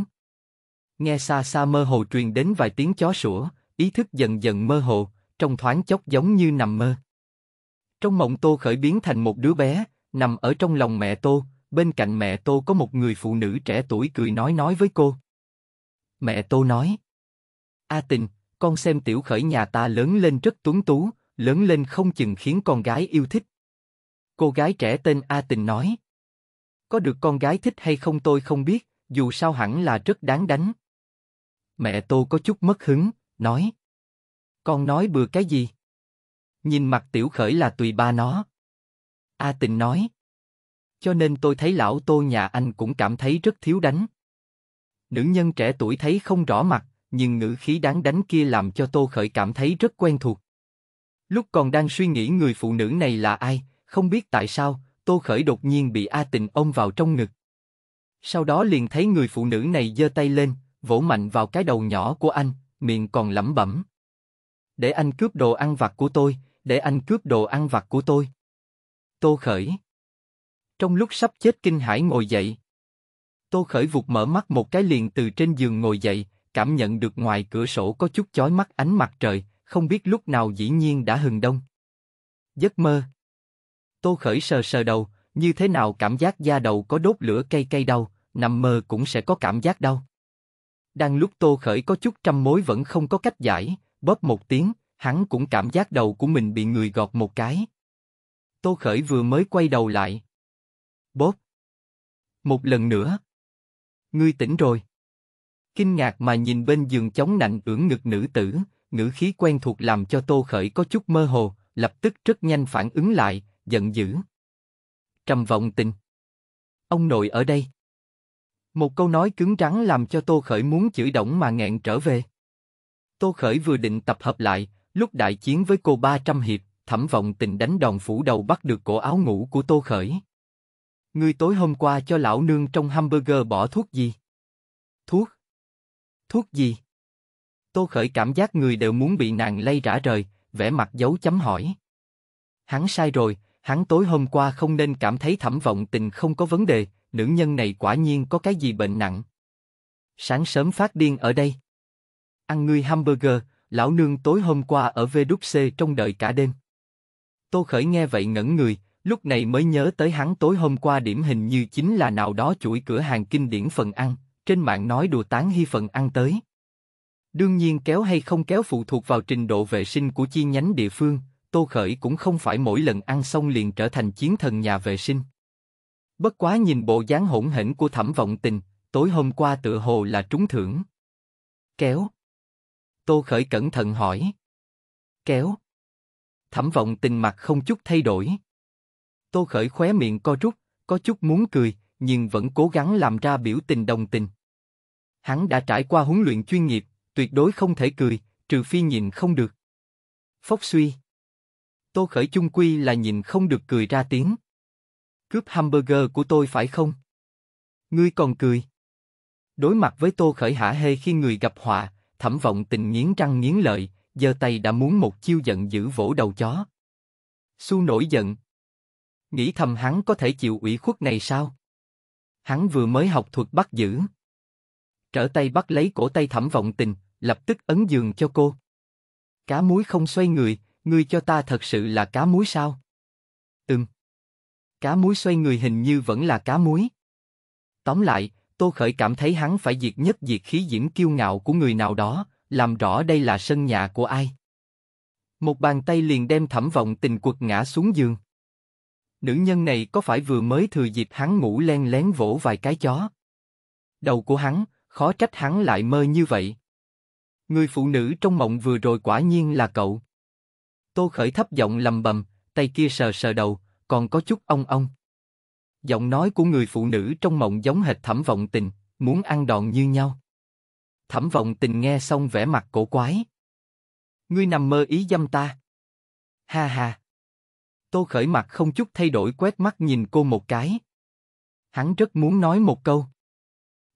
Nghe xa xa mơ hồ truyền đến vài tiếng chó sủa, ý thức dần dần mơ hồ, trong thoáng chốc giống như nằm mơ. Trong mộng Tô Khởi biến thành một đứa bé, nằm ở trong lòng mẹ Tô, bên cạnh mẹ Tô có một người phụ nữ trẻ tuổi cười nói nói với cô. Mẹ Tô nói, A Tình, con xem tiểu khởi nhà ta lớn lên rất tuấn tú, lớn lên không chừng khiến con gái yêu thích. Cô gái trẻ tên A Tình nói, có được con gái thích hay không tôi không biết, dù sao hẳn là rất đáng đánh. Mẹ Tô có chút mất hứng, nói, con nói bừa cái gì? Nhìn mặt tiểu khởi là tùy ba nó. A tình nói. Cho nên tôi thấy lão tô nhà anh cũng cảm thấy rất thiếu đánh. Nữ nhân trẻ tuổi thấy không rõ mặt, nhưng ngữ khí đáng đánh kia làm cho tô khởi cảm thấy rất quen thuộc. Lúc còn đang suy nghĩ người phụ nữ này là ai, không biết tại sao, tô khởi đột nhiên bị A tình ôm vào trong ngực. Sau đó liền thấy người phụ nữ này giơ tay lên, vỗ mạnh vào cái đầu nhỏ của anh, miệng còn lẩm bẩm để anh cướp đồ ăn vặt của tôi, để anh cướp đồ ăn vặt của tôi. Tô Khởi Trong lúc sắp chết kinh hãi ngồi dậy, Tô Khởi vụt mở mắt một cái liền từ trên giường ngồi dậy, cảm nhận được ngoài cửa sổ có chút chói mắt ánh mặt trời, không biết lúc nào dĩ nhiên đã hừng đông. Giấc mơ Tô Khởi sờ sờ đầu, như thế nào cảm giác da đầu có đốt lửa cay cay đau, nằm mơ cũng sẽ có cảm giác đau. Đang lúc Tô Khởi có chút trăm mối vẫn không có cách giải, bóp một tiếng, hắn cũng cảm giác đầu của mình bị người gọt một cái. Tô Khởi vừa mới quay đầu lại. Bóp. Một lần nữa. Ngươi tỉnh rồi. Kinh ngạc mà nhìn bên giường chống nạnh ưỡn ngực nữ tử, ngữ khí quen thuộc làm cho Tô Khởi có chút mơ hồ, lập tức rất nhanh phản ứng lại, giận dữ. Trầm vọng tình. Ông nội ở đây. Một câu nói cứng rắn làm cho Tô Khởi muốn chửi động mà nghẹn trở về. Tô Khởi vừa định tập hợp lại, lúc đại chiến với cô 300 hiệp, thẩm vọng tình đánh đòn phủ đầu bắt được cổ áo ngủ của Tô Khởi. Ngươi tối hôm qua cho lão nương trong hamburger bỏ thuốc gì? Thuốc? Thuốc gì? Tô Khởi cảm giác người đều muốn bị nàng lây rã rời, vẻ mặt dấu chấm hỏi. Hắn sai rồi, hắn tối hôm qua không nên cảm thấy thẩm vọng tình không có vấn đề, nữ nhân này quả nhiên có cái gì bệnh nặng. Sáng sớm phát điên ở đây ăn ngươi hamburger, lão nương tối hôm qua ở VWC trong đợi cả đêm. Tô Khởi nghe vậy ngẩn người, lúc này mới nhớ tới hắn tối hôm qua điểm hình như chính là nào đó chuỗi cửa hàng kinh điển phần ăn, trên mạng nói đùa tán hy phần ăn tới. Đương nhiên kéo hay không kéo phụ thuộc vào trình độ vệ sinh của chi nhánh địa phương, Tô Khởi cũng không phải mỗi lần ăn xong liền trở thành chiến thần nhà vệ sinh. Bất quá nhìn bộ dáng hỗn hển của thẩm vọng tình, tối hôm qua tựa hồ là trúng thưởng. Kéo Tô Khởi cẩn thận hỏi. Kéo. Thẩm vọng tình mặt không chút thay đổi. Tô Khởi khóe miệng co rút, có chút muốn cười, nhưng vẫn cố gắng làm ra biểu tình đồng tình. Hắn đã trải qua huấn luyện chuyên nghiệp, tuyệt đối không thể cười, trừ phi nhìn không được. Phốc suy. Tô Khởi chung quy là nhìn không được cười ra tiếng. Cướp hamburger của tôi phải không? Ngươi còn cười. Đối mặt với Tô Khởi hả hê khi người gặp họa, thẩm vọng tình nghiến răng nghiến lợi, giơ tay đã muốn một chiêu giận dữ vỗ đầu chó. Su nổi giận. Nghĩ thầm hắn có thể chịu ủy khuất này sao? Hắn vừa mới học thuật bắt giữ. Trở tay bắt lấy cổ tay thẩm vọng tình, lập tức ấn giường cho cô. Cá muối không xoay người, ngươi cho ta thật sự là cá muối sao? Ừm. Cá muối xoay người hình như vẫn là cá muối. Tóm lại, Tô Khởi cảm thấy hắn phải diệt nhất diệt khí diễm kiêu ngạo của người nào đó, làm rõ đây là sân nhà của ai. Một bàn tay liền đem thẩm vọng tình quật ngã xuống giường. Nữ nhân này có phải vừa mới thừa dịp hắn ngủ len lén vỗ vài cái chó? Đầu của hắn, khó trách hắn lại mơ như vậy. Người phụ nữ trong mộng vừa rồi quả nhiên là cậu. Tô Khởi thấp giọng lầm bầm, tay kia sờ sờ đầu, còn có chút ong ong. Giọng nói của người phụ nữ trong mộng giống hệt thẩm vọng tình, muốn ăn đòn như nhau. Thẩm vọng tình nghe xong vẻ mặt cổ quái. Ngươi nằm mơ ý dâm ta. Ha ha. Tô khởi mặt không chút thay đổi quét mắt nhìn cô một cái. Hắn rất muốn nói một câu.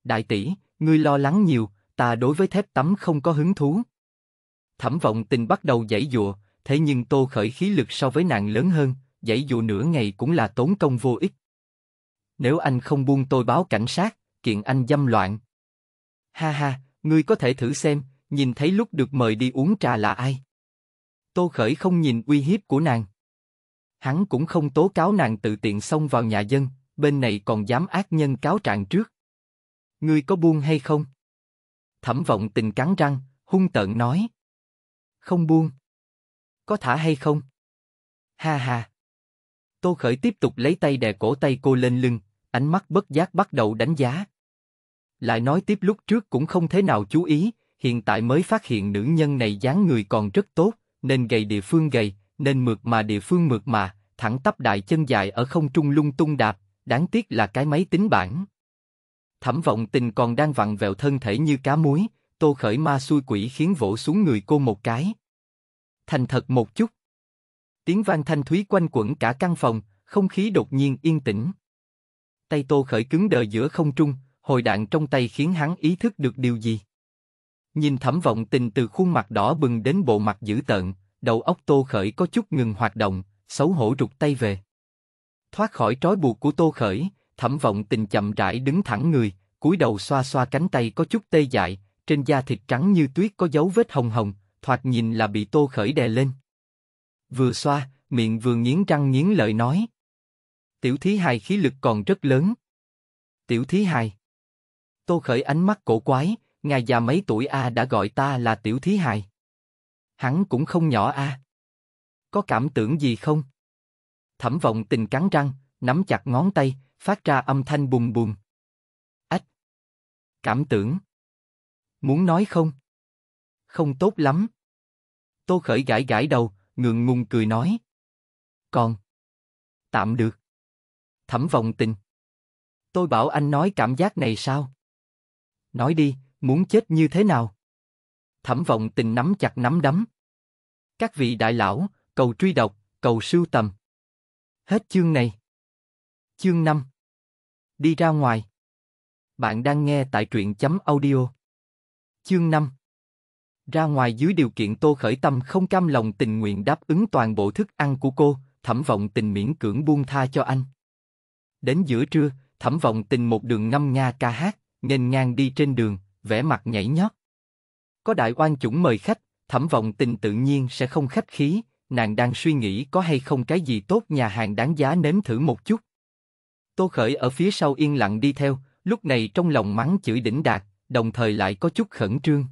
Đại tỷ, ngươi lo lắng nhiều, ta đối với thép tắm không có hứng thú. Thẩm vọng tình bắt đầu giải dụa, thế nhưng tô khởi khí lực so với nàng lớn hơn, giải dụa nửa ngày cũng là tốn công vô ích nếu anh không buông tôi báo cảnh sát, kiện anh dâm loạn. Ha ha, ngươi có thể thử xem, nhìn thấy lúc được mời đi uống trà là ai. Tô Khởi không nhìn uy hiếp của nàng. Hắn cũng không tố cáo nàng tự tiện xông vào nhà dân, bên này còn dám ác nhân cáo trạng trước. Ngươi có buông hay không? Thẩm vọng tình cắn răng, hung tợn nói. Không buông. Có thả hay không? Ha ha. Tô Khởi tiếp tục lấy tay đè cổ tay cô lên lưng, ánh mắt bất giác bắt đầu đánh giá. Lại nói tiếp lúc trước cũng không thế nào chú ý, hiện tại mới phát hiện nữ nhân này dáng người còn rất tốt, nên gầy địa phương gầy, nên mượt mà địa phương mượt mà, thẳng tắp đại chân dài ở không trung lung tung đạp, đáng tiếc là cái máy tính bản. Thẩm vọng tình còn đang vặn vẹo thân thể như cá muối, tô khởi ma xui quỷ khiến vỗ xuống người cô một cái. Thành thật một chút. Tiếng vang thanh thúy quanh quẩn cả căn phòng, không khí đột nhiên yên tĩnh. Tay Tô Khởi cứng đờ giữa không trung, hồi đạn trong tay khiến hắn ý thức được điều gì. Nhìn thẩm vọng tình từ khuôn mặt đỏ bừng đến bộ mặt dữ tợn, đầu óc Tô Khởi có chút ngừng hoạt động, xấu hổ rụt tay về. Thoát khỏi trói buộc của Tô Khởi, thẩm vọng tình chậm rãi đứng thẳng người, cúi đầu xoa xoa cánh tay có chút tê dại, trên da thịt trắng như tuyết có dấu vết hồng hồng, thoạt nhìn là bị Tô Khởi đè lên vừa xoa, miệng vừa nghiến răng nghiến lợi nói. Tiểu thí hài khí lực còn rất lớn. Tiểu thí hài. Tô khởi ánh mắt cổ quái, ngài già mấy tuổi a đã gọi ta là tiểu thí hài. Hắn cũng không nhỏ a. Có cảm tưởng gì không? Thẩm vọng tình cắn răng, nắm chặt ngón tay, phát ra âm thanh bùm bùm. Ách! Cảm tưởng. Muốn nói không? Không tốt lắm. Tô khởi gãi gãi đầu, ngượng ngùng cười nói. Còn. Tạm được. Thẩm vọng tình. Tôi bảo anh nói cảm giác này sao? Nói đi, muốn chết như thế nào? Thẩm vọng tình nắm chặt nắm đấm. Các vị đại lão, cầu truy đọc, cầu sưu tầm. Hết chương này. Chương 5 Đi ra ngoài Bạn đang nghe tại truyện chấm audio Chương 5 ra ngoài dưới điều kiện Tô Khởi Tâm không cam lòng tình nguyện đáp ứng toàn bộ thức ăn của cô, thẩm vọng tình miễn cưỡng buông tha cho anh. Đến giữa trưa, thẩm vọng tình một đường ngâm nga ca hát, nghênh ngang đi trên đường, vẻ mặt nhảy nhót. Có đại oan chủng mời khách, thẩm vọng tình tự nhiên sẽ không khách khí, nàng đang suy nghĩ có hay không cái gì tốt nhà hàng đáng giá nếm thử một chút. Tô Khởi ở phía sau yên lặng đi theo, lúc này trong lòng mắng chửi đỉnh đạt, đồng thời lại có chút khẩn trương.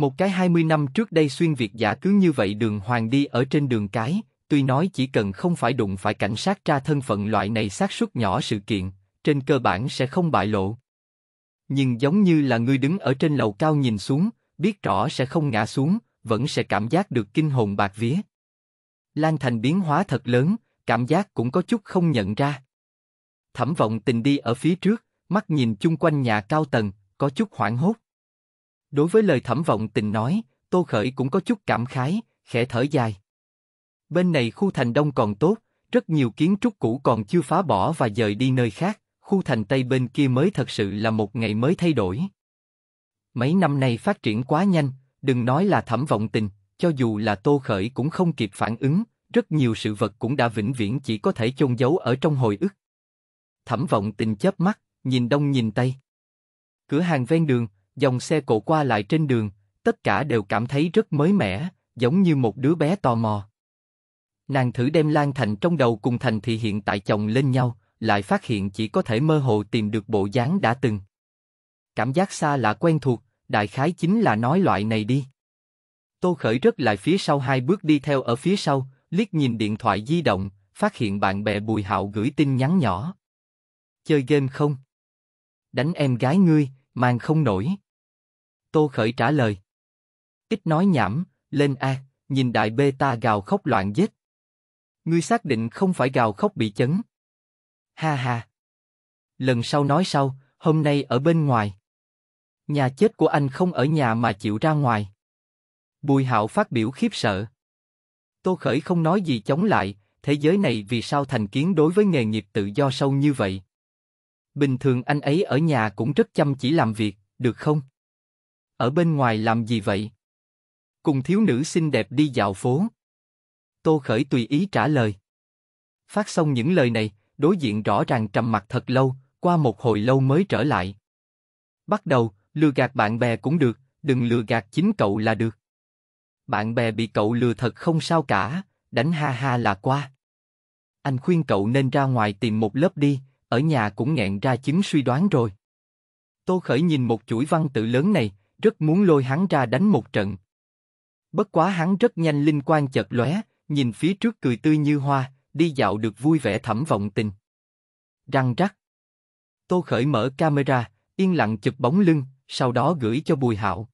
Một cái 20 năm trước đây xuyên Việt giả cứ như vậy đường hoàng đi ở trên đường cái, tuy nói chỉ cần không phải đụng phải cảnh sát tra thân phận loại này xác suất nhỏ sự kiện, trên cơ bản sẽ không bại lộ. Nhưng giống như là người đứng ở trên lầu cao nhìn xuống, biết rõ sẽ không ngã xuống, vẫn sẽ cảm giác được kinh hồn bạc vía. Lan Thành biến hóa thật lớn, cảm giác cũng có chút không nhận ra. Thẩm vọng tình đi ở phía trước, mắt nhìn chung quanh nhà cao tầng, có chút hoảng hốt. Đối với lời thẩm vọng tình nói, Tô Khởi cũng có chút cảm khái, khẽ thở dài. Bên này khu thành đông còn tốt, rất nhiều kiến trúc cũ còn chưa phá bỏ và dời đi nơi khác, khu thành tây bên kia mới thật sự là một ngày mới thay đổi. Mấy năm nay phát triển quá nhanh, đừng nói là thẩm vọng tình, cho dù là Tô Khởi cũng không kịp phản ứng, rất nhiều sự vật cũng đã vĩnh viễn chỉ có thể chôn giấu ở trong hồi ức. Thẩm vọng tình chớp mắt, nhìn đông nhìn tây. Cửa hàng ven đường, dòng xe cộ qua lại trên đường, tất cả đều cảm thấy rất mới mẻ, giống như một đứa bé tò mò. Nàng thử đem Lan Thành trong đầu cùng Thành thì hiện tại chồng lên nhau, lại phát hiện chỉ có thể mơ hồ tìm được bộ dáng đã từng. Cảm giác xa lạ quen thuộc, đại khái chính là nói loại này đi. Tô Khởi rất lại phía sau hai bước đi theo ở phía sau, liếc nhìn điện thoại di động, phát hiện bạn bè Bùi Hạo gửi tin nhắn nhỏ. Chơi game không? Đánh em gái ngươi, mang không nổi. Tô Khởi trả lời. Ít nói nhảm, lên A, nhìn đại bê ta gào khóc loạn giết. Ngươi xác định không phải gào khóc bị chấn. Ha ha. Lần sau nói sau, hôm nay ở bên ngoài. Nhà chết của anh không ở nhà mà chịu ra ngoài. Bùi hạo phát biểu khiếp sợ. Tô Khởi không nói gì chống lại, thế giới này vì sao thành kiến đối với nghề nghiệp tự do sâu như vậy? Bình thường anh ấy ở nhà cũng rất chăm chỉ làm việc, được không? Ở bên ngoài làm gì vậy? Cùng thiếu nữ xinh đẹp đi dạo phố. Tô Khởi tùy ý trả lời. Phát xong những lời này, đối diện rõ ràng trầm mặt thật lâu, qua một hồi lâu mới trở lại. Bắt đầu, lừa gạt bạn bè cũng được, đừng lừa gạt chính cậu là được. Bạn bè bị cậu lừa thật không sao cả, đánh ha ha là qua. Anh khuyên cậu nên ra ngoài tìm một lớp đi, ở nhà cũng nghẹn ra chứng suy đoán rồi. Tô Khởi nhìn một chuỗi văn tự lớn này, rất muốn lôi hắn ra đánh một trận. Bất quá hắn rất nhanh linh quan chợt lóe, nhìn phía trước cười tươi như hoa, đi dạo được vui vẻ thẩm vọng tình. Răng rắc. Tô Khởi mở camera, yên lặng chụp bóng lưng, sau đó gửi cho Bùi Hạo.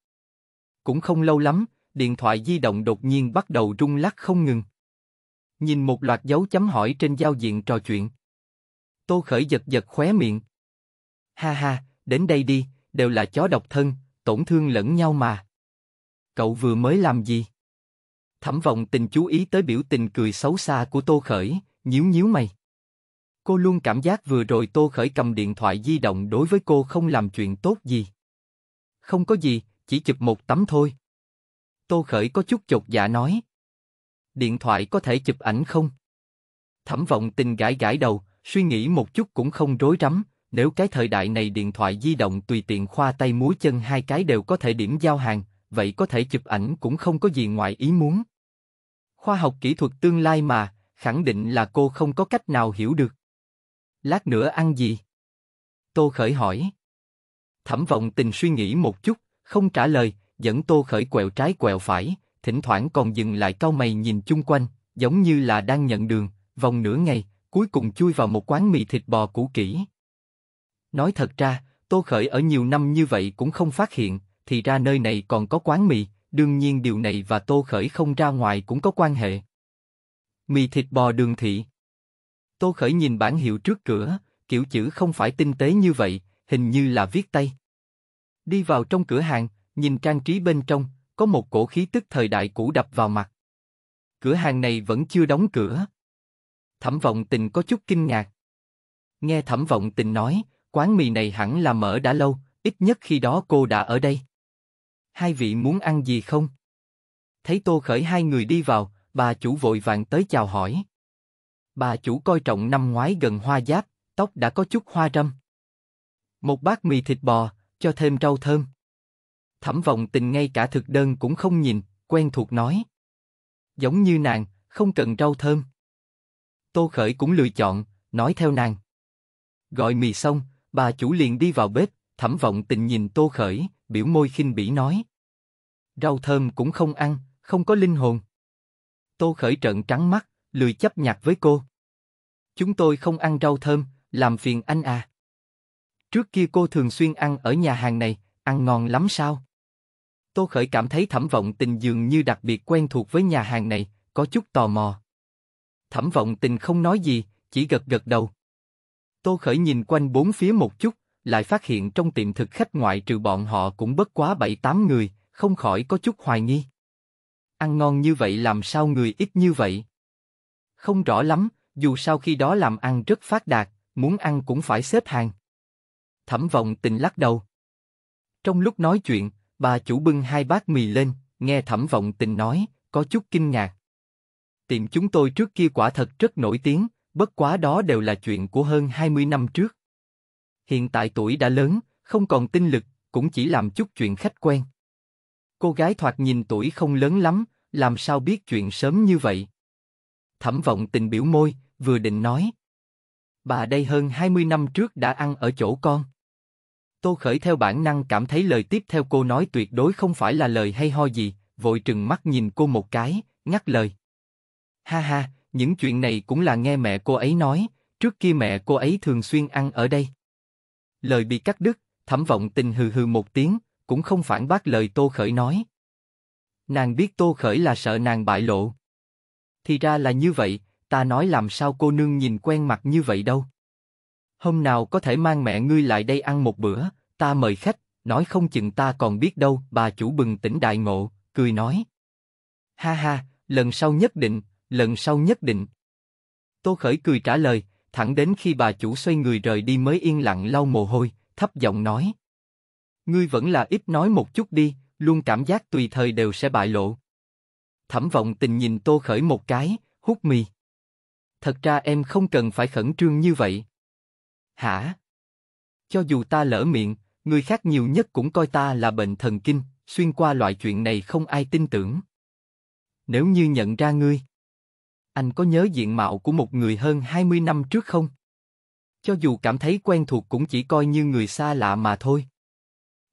Cũng không lâu lắm, điện thoại di động đột nhiên bắt đầu rung lắc không ngừng. Nhìn một loạt dấu chấm hỏi trên giao diện trò chuyện. Tô Khởi giật giật khóe miệng. Ha ha, đến đây đi, đều là chó độc thân, tổn thương lẫn nhau mà. Cậu vừa mới làm gì? Thẩm vọng tình chú ý tới biểu tình cười xấu xa của Tô Khởi, nhíu nhíu mày. Cô luôn cảm giác vừa rồi Tô Khởi cầm điện thoại di động đối với cô không làm chuyện tốt gì. Không có gì, chỉ chụp một tấm thôi. Tô Khởi có chút chột dạ nói. Điện thoại có thể chụp ảnh không? Thẩm vọng tình gãi gãi đầu, Suy nghĩ một chút cũng không rối rắm, nếu cái thời đại này điện thoại di động tùy tiện khoa tay múa chân hai cái đều có thể điểm giao hàng, vậy có thể chụp ảnh cũng không có gì ngoài ý muốn. Khoa học kỹ thuật tương lai mà, khẳng định là cô không có cách nào hiểu được. Lát nữa ăn gì? Tô Khởi hỏi. Thẩm vọng tình suy nghĩ một chút, không trả lời, dẫn Tô Khởi quẹo trái quẹo phải, thỉnh thoảng còn dừng lại cau mày nhìn chung quanh, giống như là đang nhận đường, vòng nửa ngày, cuối cùng chui vào một quán mì thịt bò cũ kỹ. Nói thật ra, Tô Khởi ở nhiều năm như vậy cũng không phát hiện, thì ra nơi này còn có quán mì, đương nhiên điều này và Tô Khởi không ra ngoài cũng có quan hệ. Mì thịt bò đường thị Tô Khởi nhìn bản hiệu trước cửa, kiểu chữ không phải tinh tế như vậy, hình như là viết tay. Đi vào trong cửa hàng, nhìn trang trí bên trong, có một cổ khí tức thời đại cũ đập vào mặt. Cửa hàng này vẫn chưa đóng cửa, Thẩm Vọng Tình có chút kinh ngạc. Nghe Thẩm Vọng Tình nói, quán mì này hẳn là mở đã lâu, ít nhất khi đó cô đã ở đây. Hai vị muốn ăn gì không? Thấy Tô Khởi hai người đi vào, bà chủ vội vàng tới chào hỏi. Bà chủ coi trọng năm ngoái gần hoa giáp, tóc đã có chút hoa râm. Một bát mì thịt bò, cho thêm rau thơm. Thẩm Vọng Tình ngay cả thực đơn cũng không nhìn, quen thuộc nói. Giống như nàng, không cần rau thơm. Tô Khởi cũng lựa chọn, nói theo nàng. Gọi mì xong, bà chủ liền đi vào bếp, thẩm vọng tình nhìn Tô Khởi, biểu môi khinh bỉ nói. Rau thơm cũng không ăn, không có linh hồn. Tô Khởi trợn trắng mắt, lười chấp nhặt với cô. Chúng tôi không ăn rau thơm, làm phiền anh à. Trước kia cô thường xuyên ăn ở nhà hàng này, ăn ngon lắm sao? Tô Khởi cảm thấy thẩm vọng tình dường như đặc biệt quen thuộc với nhà hàng này, có chút tò mò. Thẩm vọng tình không nói gì, chỉ gật gật đầu. Tô Khởi nhìn quanh bốn phía một chút, lại phát hiện trong tiệm thực khách ngoại trừ bọn họ cũng bất quá bảy tám người, không khỏi có chút hoài nghi. Ăn ngon như vậy làm sao người ít như vậy? Không rõ lắm, dù sau khi đó làm ăn rất phát đạt, muốn ăn cũng phải xếp hàng. Thẩm vọng tình lắc đầu. Trong lúc nói chuyện, bà chủ bưng hai bát mì lên, nghe thẩm vọng tình nói, có chút kinh ngạc, Tiệm chúng tôi trước kia quả thật rất nổi tiếng, bất quá đó đều là chuyện của hơn 20 năm trước. Hiện tại tuổi đã lớn, không còn tinh lực, cũng chỉ làm chút chuyện khách quen. Cô gái thoạt nhìn tuổi không lớn lắm, làm sao biết chuyện sớm như vậy? Thẩm vọng tình biểu môi, vừa định nói. Bà đây hơn 20 năm trước đã ăn ở chỗ con. Tô Khởi theo bản năng cảm thấy lời tiếp theo cô nói tuyệt đối không phải là lời hay ho gì, vội trừng mắt nhìn cô một cái, ngắt lời. Ha ha, những chuyện này cũng là nghe mẹ cô ấy nói, trước kia mẹ cô ấy thường xuyên ăn ở đây. Lời bị cắt đứt, thẩm vọng tình hừ hừ một tiếng, cũng không phản bác lời Tô Khởi nói. Nàng biết Tô Khởi là sợ nàng bại lộ. Thì ra là như vậy, ta nói làm sao cô nương nhìn quen mặt như vậy đâu. Hôm nào có thể mang mẹ ngươi lại đây ăn một bữa, ta mời khách, nói không chừng ta còn biết đâu, bà chủ bừng tỉnh đại ngộ, cười nói. Ha ha, lần sau nhất định, lần sau nhất định. Tô Khởi cười trả lời, thẳng đến khi bà chủ xoay người rời đi mới yên lặng lau mồ hôi, thấp giọng nói. Ngươi vẫn là ít nói một chút đi, luôn cảm giác tùy thời đều sẽ bại lộ. Thẩm vọng tình nhìn Tô Khởi một cái, hút mì. Thật ra em không cần phải khẩn trương như vậy. Hả? Cho dù ta lỡ miệng, người khác nhiều nhất cũng coi ta là bệnh thần kinh, xuyên qua loại chuyện này không ai tin tưởng. Nếu như nhận ra ngươi, anh có nhớ diện mạo của một người hơn 20 năm trước không? Cho dù cảm thấy quen thuộc cũng chỉ coi như người xa lạ mà thôi.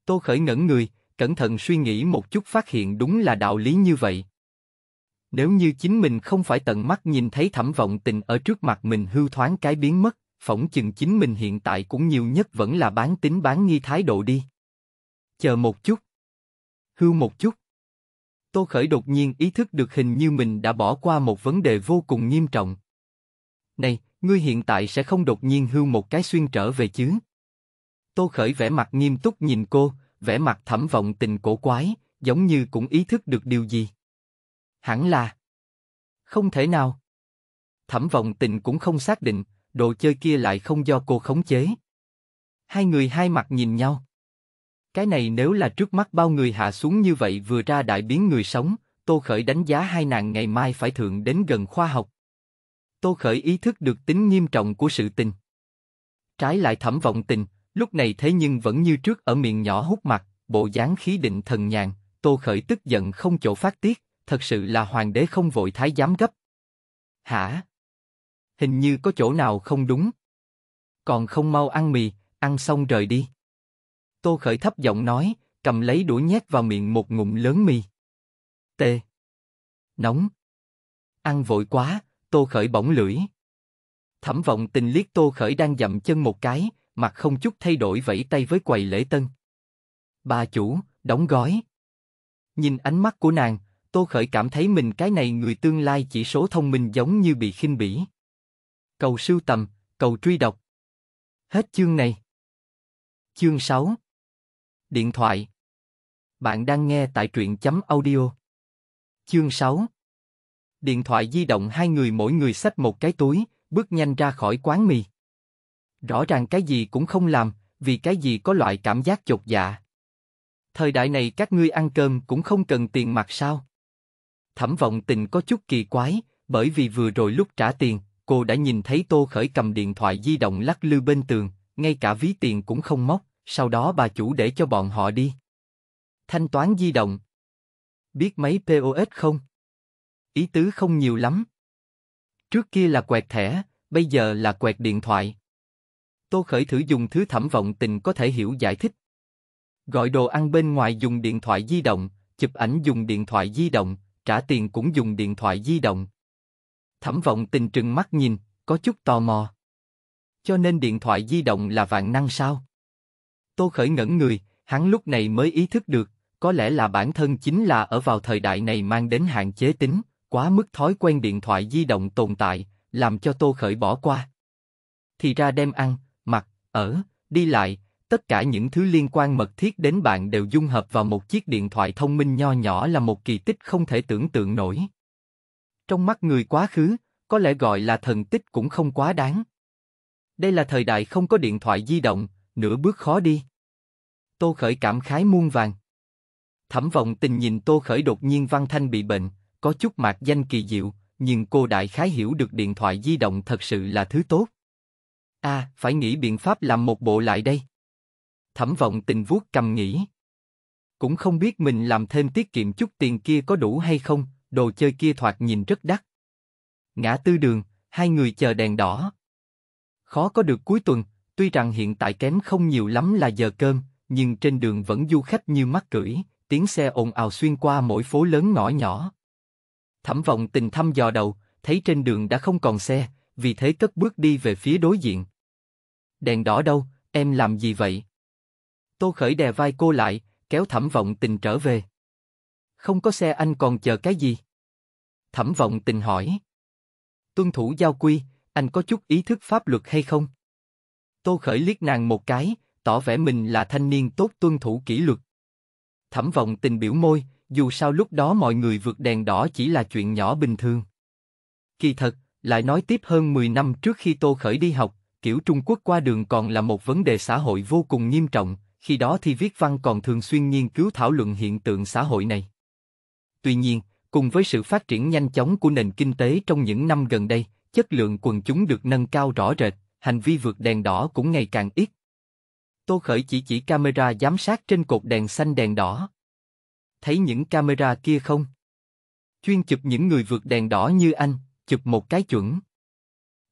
Tô Khởi ngẩn người, cẩn thận suy nghĩ một chút phát hiện đúng là đạo lý như vậy. Nếu như chính mình không phải tận mắt nhìn thấy thảm vọng tình ở trước mặt mình hưu thoáng cái biến mất, phỏng chừng chính mình hiện tại cũng nhiều nhất vẫn là bán tính bán nghi thái độ đi. Chờ một chút. Hưu một chút. Tô Khởi đột nhiên ý thức được hình như mình đã bỏ qua một vấn đề vô cùng nghiêm trọng. Này, ngươi hiện tại sẽ không đột nhiên hưu một cái xuyên trở về chứ? Tô Khởi vẻ mặt nghiêm túc nhìn cô, vẻ mặt thẩm vọng tình cổ quái, giống như cũng ý thức được điều gì. Hẳn là... Không thể nào. Thẩm vọng tình cũng không xác định, đồ chơi kia lại không do cô khống chế. Hai người hai mặt nhìn nhau. Cái này nếu là trước mắt bao người hạ xuống như vậy vừa ra đại biến người sống, Tô Khởi đánh giá hai nàng ngày mai phải thượng đến gần khoa học. Tô Khởi ý thức được tính nghiêm trọng của sự tình. Trái lại thẩm vọng tình, lúc này thế nhưng vẫn như trước ở miệng nhỏ hút mặt, bộ dáng khí định thần nhàn, Tô Khởi tức giận không chỗ phát tiết, thật sự là hoàng đế không vội thái giám gấp. Hả? Hình như có chỗ nào không đúng. Còn không mau ăn mì, ăn xong rời đi. Tô Khởi thấp giọng nói, cầm lấy đũa nhét vào miệng một ngụm lớn mì. Tê. Nóng. Ăn vội quá, Tô Khởi bỏng lưỡi. Thẩm vọng tình liếc Tô Khởi đang dậm chân một cái, mặt không chút thay đổi vẫy tay với quầy lễ tân. Bà chủ, đóng gói. Nhìn ánh mắt của nàng, Tô Khởi cảm thấy mình cái này người tương lai chỉ số thông minh giống như bị khinh bỉ. Cầu sưu tầm, cầu truy đọc. Hết chương này. Chương 6 điện thoại. Bạn đang nghe tại truyện chấm audio. Chương 6 Điện thoại di động hai người mỗi người xách một cái túi, bước nhanh ra khỏi quán mì. Rõ ràng cái gì cũng không làm, vì cái gì có loại cảm giác chột dạ. Thời đại này các ngươi ăn cơm cũng không cần tiền mặt sao? Thẩm vọng tình có chút kỳ quái, bởi vì vừa rồi lúc trả tiền, cô đã nhìn thấy Tô Khởi cầm điện thoại di động lắc lư bên tường, ngay cả ví tiền cũng không móc, sau đó bà chủ để cho bọn họ đi. Thanh toán di động. Biết mấy POS không? Ý tứ không nhiều lắm. Trước kia là quẹt thẻ, bây giờ là quẹt điện thoại. Tô Khởi thử dùng thứ thẩm vọng tình có thể hiểu giải thích. Gọi đồ ăn bên ngoài dùng điện thoại di động, chụp ảnh dùng điện thoại di động, trả tiền cũng dùng điện thoại di động. Thẩm vọng tình trừng mắt nhìn, có chút tò mò. Cho nên điện thoại di động là vạn năng sao? Tô Khởi ngẩn người, hắn lúc này mới ý thức được, có lẽ là bản thân chính là ở vào thời đại này mang đến hạn chế tính, quá mức thói quen điện thoại di động tồn tại, làm cho Tô Khởi bỏ qua. Thì ra đem ăn, mặc, ở, đi lại, tất cả những thứ liên quan mật thiết đến bạn đều dung hợp vào một chiếc điện thoại thông minh nho nhỏ là một kỳ tích không thể tưởng tượng nổi. Trong mắt người quá khứ, có lẽ gọi là thần tích cũng không quá đáng. Đây là thời đại không có điện thoại di động, nửa bước khó đi. Tô Khởi cảm khái muôn vàng. Thẩm vọng tình nhìn Tô Khởi đột nhiên Văn Thanh bị bệnh, có chút mạc danh kỳ diệu, nhưng cô đại khái hiểu được điện thoại di động thật sự là thứ tốt. A, à, phải nghĩ biện pháp làm một bộ lại đây. Thẩm vọng tình vuốt cầm nghĩ. Cũng không biết mình làm thêm tiết kiệm chút tiền kia có đủ hay không, đồ chơi kia thoạt nhìn rất đắt. Ngã tư đường, hai người chờ đèn đỏ. Khó có được cuối tuần, Tuy rằng hiện tại kém không nhiều lắm là giờ cơm, nhưng trên đường vẫn du khách như mắc cưỡi, tiếng xe ồn ào xuyên qua mỗi phố lớn ngõ nhỏ. Thẩm vọng tình thăm dò đầu, thấy trên đường đã không còn xe, vì thế cất bước đi về phía đối diện. Đèn đỏ đâu, em làm gì vậy? Tô Khởi đè vai cô lại, kéo Thẩm Vọng Tình trở về. Không có xe anh còn chờ cái gì? Thẩm Vọng Tình hỏi. Tuân thủ giao quy, anh có chút ý thức pháp luật hay không? Tô Khởi liếc nàng một cái, tỏ vẻ mình là thanh niên tốt tuân thủ kỷ luật. Thẩm vọng tình biểu môi, dù sao lúc đó mọi người vượt đèn đỏ chỉ là chuyện nhỏ bình thường. Kỳ thật, lại nói tiếp hơn 10 năm trước khi Tô Khởi đi học, kiểu Trung Quốc qua đường còn là một vấn đề xã hội vô cùng nghiêm trọng, khi đó thi viết văn còn thường xuyên nghiên cứu thảo luận hiện tượng xã hội này. Tuy nhiên, cùng với sự phát triển nhanh chóng của nền kinh tế trong những năm gần đây, chất lượng quần chúng được nâng cao rõ rệt, hành vi vượt đèn đỏ cũng ngày càng ít. Tô Khởi chỉ chỉ camera giám sát trên cột đèn xanh đèn đỏ. Thấy những camera kia không? Chuyên chụp những người vượt đèn đỏ như anh, chụp một cái chuẩn.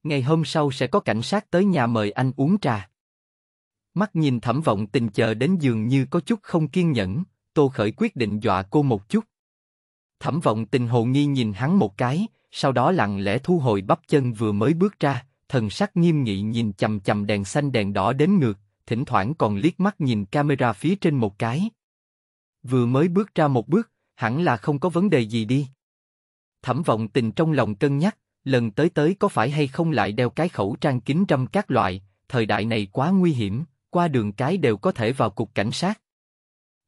Ngày hôm sau sẽ có cảnh sát tới nhà mời anh uống trà. Mắt nhìn thẩm vọng tình chờ đến giường như có chút không kiên nhẫn, Tô Khởi quyết định dọa cô một chút. Thẩm vọng tình hồ nghi nhìn hắn một cái, sau đó lặng lẽ thu hồi bắp chân vừa mới bước ra, thần sắc nghiêm nghị nhìn chầm chầm đèn xanh đèn đỏ đến ngược, thỉnh thoảng còn liếc mắt nhìn camera phía trên một cái. Vừa mới bước ra một bước, hẳn là không có vấn đề gì đi. Thẩm vọng tình trong lòng cân nhắc, lần tới tới có phải hay không lại đeo cái khẩu trang kính trăm các loại, thời đại này quá nguy hiểm, qua đường cái đều có thể vào cục cảnh sát.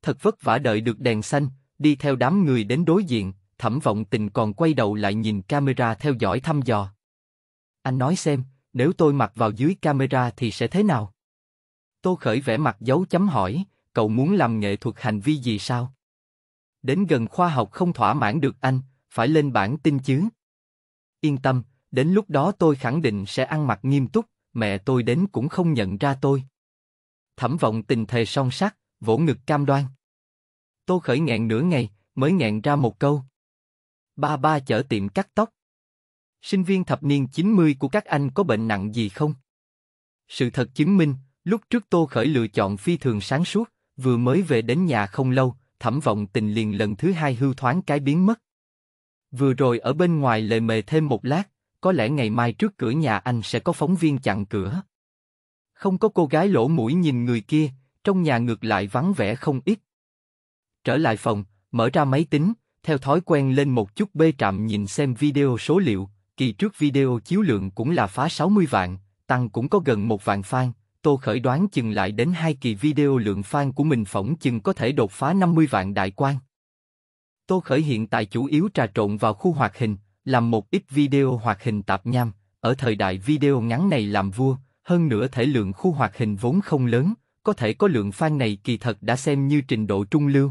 Thật vất vả đợi được đèn xanh, đi theo đám người đến đối diện, thẩm vọng tình còn quay đầu lại nhìn camera theo dõi thăm dò. Anh nói xem, nếu tôi mặc vào dưới camera thì sẽ thế nào? Tô Khởi vẽ mặt dấu chấm hỏi, cậu muốn làm nghệ thuật hành vi gì sao? Đến gần khoa học không thỏa mãn được anh, phải lên bản tin chứ. Yên tâm, đến lúc đó tôi khẳng định sẽ ăn mặc nghiêm túc, mẹ tôi đến cũng không nhận ra tôi. Thẩm vọng tình thề son sắc, vỗ ngực cam đoan. Tô Khởi nghẹn nửa ngày, mới nghẹn ra một câu. Ba ba chở tiệm cắt tóc sinh viên thập niên 90 của các anh có bệnh nặng gì không? Sự thật chứng minh, lúc trước Tô Khởi lựa chọn phi thường sáng suốt, vừa mới về đến nhà không lâu, thẩm vọng tình liền lần thứ hai hưu thoáng cái biến mất. Vừa rồi ở bên ngoài lề mề thêm một lát, có lẽ ngày mai trước cửa nhà anh sẽ có phóng viên chặn cửa. Không có cô gái lỗ mũi nhìn người kia, trong nhà ngược lại vắng vẻ không ít. Trở lại phòng, mở ra máy tính, theo thói quen lên một chút bê trạm nhìn xem video số liệu, Kỳ trước video chiếu lượng cũng là phá 60 vạn, tăng cũng có gần một vạn fan, Tô Khởi đoán chừng lại đến hai kỳ video lượng fan của mình phỏng chừng có thể đột phá 50 vạn đại quan. Tô Khởi hiện tại chủ yếu trà trộn vào khu hoạt hình, làm một ít video hoạt hình tạp nham, ở thời đại video ngắn này làm vua, hơn nữa thể lượng khu hoạt hình vốn không lớn, có thể có lượng fan này kỳ thật đã xem như trình độ trung lưu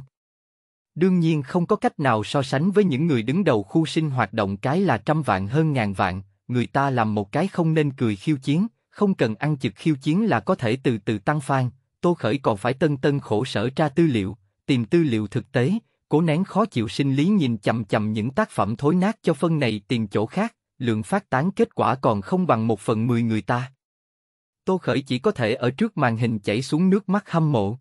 đương nhiên không có cách nào so sánh với những người đứng đầu khu sinh hoạt động cái là trăm vạn hơn ngàn vạn, người ta làm một cái không nên cười khiêu chiến, không cần ăn chực khiêu chiến là có thể từ từ tăng phan, Tô Khởi còn phải tân tân khổ sở tra tư liệu, tìm tư liệu thực tế, cố nén khó chịu sinh lý nhìn chậm chậm những tác phẩm thối nát cho phân này tìm chỗ khác, lượng phát tán kết quả còn không bằng một phần mười người ta. Tô Khởi chỉ có thể ở trước màn hình chảy xuống nước mắt hâm mộ.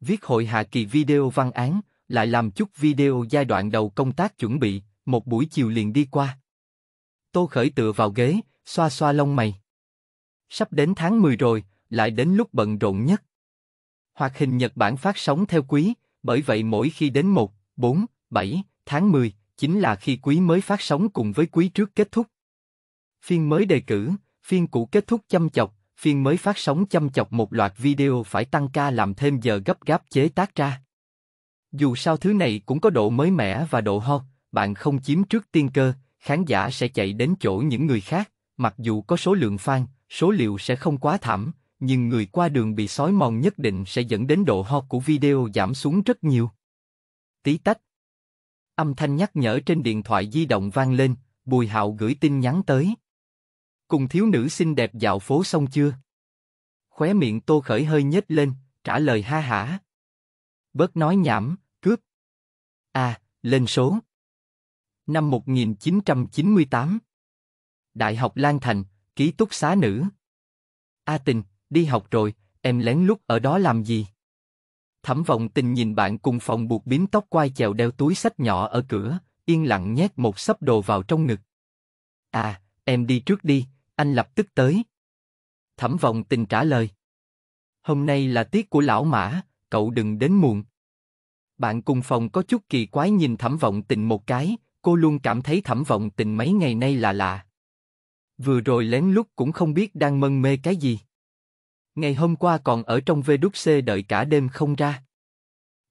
Viết hội hạ kỳ video văn án, lại làm chút video giai đoạn đầu công tác chuẩn bị, một buổi chiều liền đi qua. Tô Khởi tựa vào ghế, xoa xoa lông mày. Sắp đến tháng 10 rồi, lại đến lúc bận rộn nhất. Hoạt hình Nhật Bản phát sóng theo quý, bởi vậy mỗi khi đến 1, 4, 7, tháng 10, chính là khi quý mới phát sóng cùng với quý trước kết thúc. Phiên mới đề cử, phiên cũ kết thúc chăm chọc, phiên mới phát sóng chăm chọc một loạt video phải tăng ca làm thêm giờ gấp gáp chế tác ra. Dù sao thứ này cũng có độ mới mẻ và độ hot, bạn không chiếm trước tiên cơ, khán giả sẽ chạy đến chỗ những người khác, mặc dù có số lượng fan, số liệu sẽ không quá thảm, nhưng người qua đường bị sói mòn nhất định sẽ dẫn đến độ hot của video giảm xuống rất nhiều. Tí tách. Âm thanh nhắc nhở trên điện thoại di động vang lên, Bùi Hạo gửi tin nhắn tới. Cùng thiếu nữ xinh đẹp dạo phố xong chưa? Khóe miệng Tô Khởi hơi nhếch lên, trả lời ha hả. Bớt nói nhảm, À, lên số. Năm 1998. Đại học Lan Thành, ký túc xá nữ. A tình, đi học rồi, em lén lút ở đó làm gì? Thẩm vọng tình nhìn bạn cùng phòng buộc bím tóc quai chèo đeo túi sách nhỏ ở cửa, yên lặng nhét một sấp đồ vào trong ngực. À, em đi trước đi, anh lập tức tới. Thẩm vọng tình trả lời. Hôm nay là tiết của lão mã, cậu đừng đến muộn bạn cùng phòng có chút kỳ quái nhìn thẩm vọng tình một cái, cô luôn cảm thấy thẩm vọng tình mấy ngày nay là lạ. Vừa rồi lén lúc cũng không biết đang mân mê cái gì. Ngày hôm qua còn ở trong VWC đợi cả đêm không ra.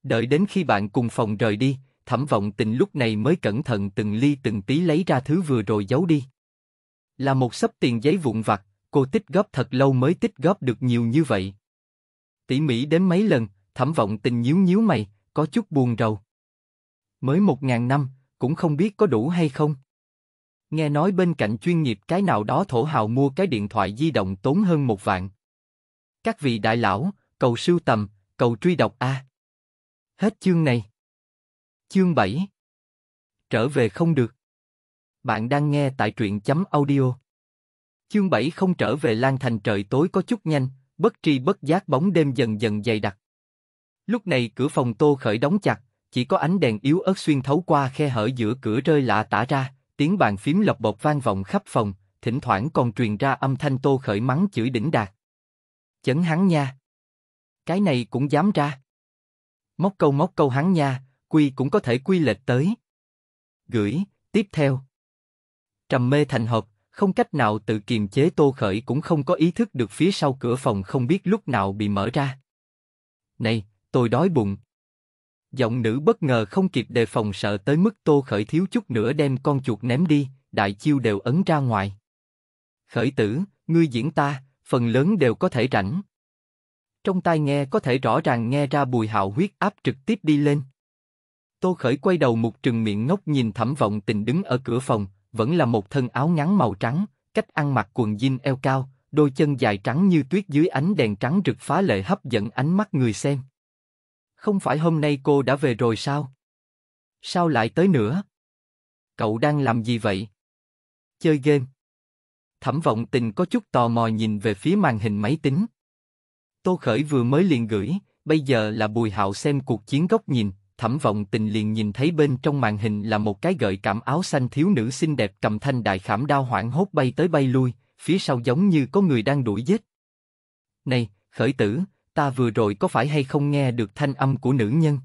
Đợi đến khi bạn cùng phòng rời đi, thẩm vọng tình lúc này mới cẩn thận từng ly từng tí lấy ra thứ vừa rồi giấu đi. Là một sấp tiền giấy vụn vặt, cô tích góp thật lâu mới tích góp được nhiều như vậy. Tỉ mỉ đến mấy lần, thẩm vọng tình nhíu nhíu mày, có chút buồn rầu. Mới một ngàn năm, cũng không biết có đủ hay không. Nghe nói bên cạnh chuyên nghiệp cái nào đó thổ hào mua cái điện thoại di động tốn hơn một vạn. Các vị đại lão, cầu sưu tầm, cầu truy đọc A. Hết chương này. Chương 7 Trở về không được Bạn đang nghe tại truyện chấm audio Chương 7 không trở về lan thành trời tối có chút nhanh, bất tri bất giác bóng đêm dần dần dày đặc. Lúc này cửa phòng Tô Khởi đóng chặt, chỉ có ánh đèn yếu ớt xuyên thấu qua khe hở giữa cửa rơi lạ tả ra, tiếng bàn phím lọc bột vang vọng khắp phòng, thỉnh thoảng còn truyền ra âm thanh Tô Khởi mắng chửi đỉnh đạt. Chấn hắn nha. Cái này cũng dám ra. Móc câu móc câu hắn nha, quy cũng có thể quy lệch tới. Gửi, tiếp theo. Trầm mê thành hộp không cách nào tự kiềm chế Tô Khởi cũng không có ý thức được phía sau cửa phòng không biết lúc nào bị mở ra. Này, tôi đói bụng. Giọng nữ bất ngờ không kịp đề phòng sợ tới mức tô khởi thiếu chút nữa đem con chuột ném đi, đại chiêu đều ấn ra ngoài. Khởi tử, ngươi diễn ta, phần lớn đều có thể rảnh. Trong tai nghe có thể rõ ràng nghe ra bùi hạo huyết áp trực tiếp đi lên. Tô khởi quay đầu một trừng miệng ngốc nhìn thẩm vọng tình đứng ở cửa phòng, vẫn là một thân áo ngắn màu trắng, cách ăn mặc quần jean eo cao, đôi chân dài trắng như tuyết dưới ánh đèn trắng rực phá lệ hấp dẫn ánh mắt người xem. Không phải hôm nay cô đã về rồi sao? Sao lại tới nữa? Cậu đang làm gì vậy? Chơi game. Thẩm vọng tình có chút tò mò nhìn về phía màn hình máy tính. Tô Khởi vừa mới liền gửi, bây giờ là Bùi Hạo xem cuộc chiến góc nhìn, thẩm vọng tình liền nhìn thấy bên trong màn hình là một cái gợi cảm áo xanh thiếu nữ xinh đẹp cầm thanh đại khảm đao hoảng hốt bay tới bay lui, phía sau giống như có người đang đuổi giết. Này, khởi tử, ta vừa rồi có phải hay không nghe được thanh âm của nữ nhân?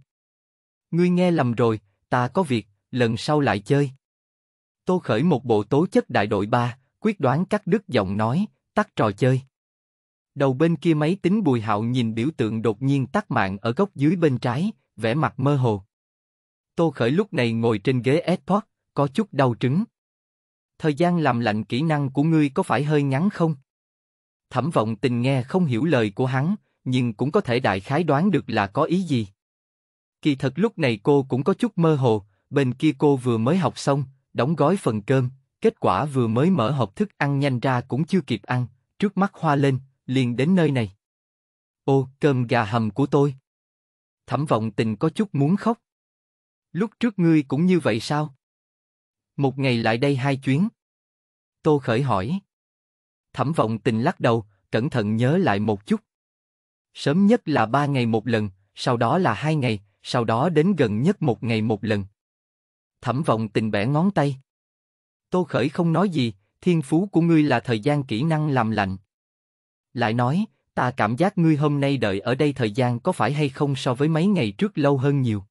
Ngươi nghe lầm rồi, ta có việc, lần sau lại chơi. Tô Khởi một bộ tố chất đại đội ba, quyết đoán cắt đứt giọng nói, tắt trò chơi. Đầu bên kia máy tính Bùi Hạo nhìn biểu tượng đột nhiên tắt mạng ở góc dưới bên trái, vẻ mặt mơ hồ. Tô Khởi lúc này ngồi trên ghế Xbox, có chút đau trứng. Thời gian làm lạnh kỹ năng của ngươi có phải hơi ngắn không? Thẩm vọng tình nghe không hiểu lời của hắn, nhưng cũng có thể đại khái đoán được là có ý gì. Kỳ thật lúc này cô cũng có chút mơ hồ, bên kia cô vừa mới học xong, đóng gói phần cơm, kết quả vừa mới mở hộp thức ăn nhanh ra cũng chưa kịp ăn, trước mắt hoa lên, liền đến nơi này. Ô, cơm gà hầm của tôi. Thẩm vọng tình có chút muốn khóc. Lúc trước ngươi cũng như vậy sao? Một ngày lại đây hai chuyến. Tô khởi hỏi. Thẩm vọng tình lắc đầu, cẩn thận nhớ lại một chút. Sớm nhất là ba ngày một lần, sau đó là hai ngày, sau đó đến gần nhất một ngày một lần. Thẩm vọng tình bẻ ngón tay. Tô Khởi không nói gì, thiên phú của ngươi là thời gian kỹ năng làm lạnh. Lại nói, ta cảm giác ngươi hôm nay đợi ở đây thời gian có phải hay không so với mấy ngày trước lâu hơn nhiều.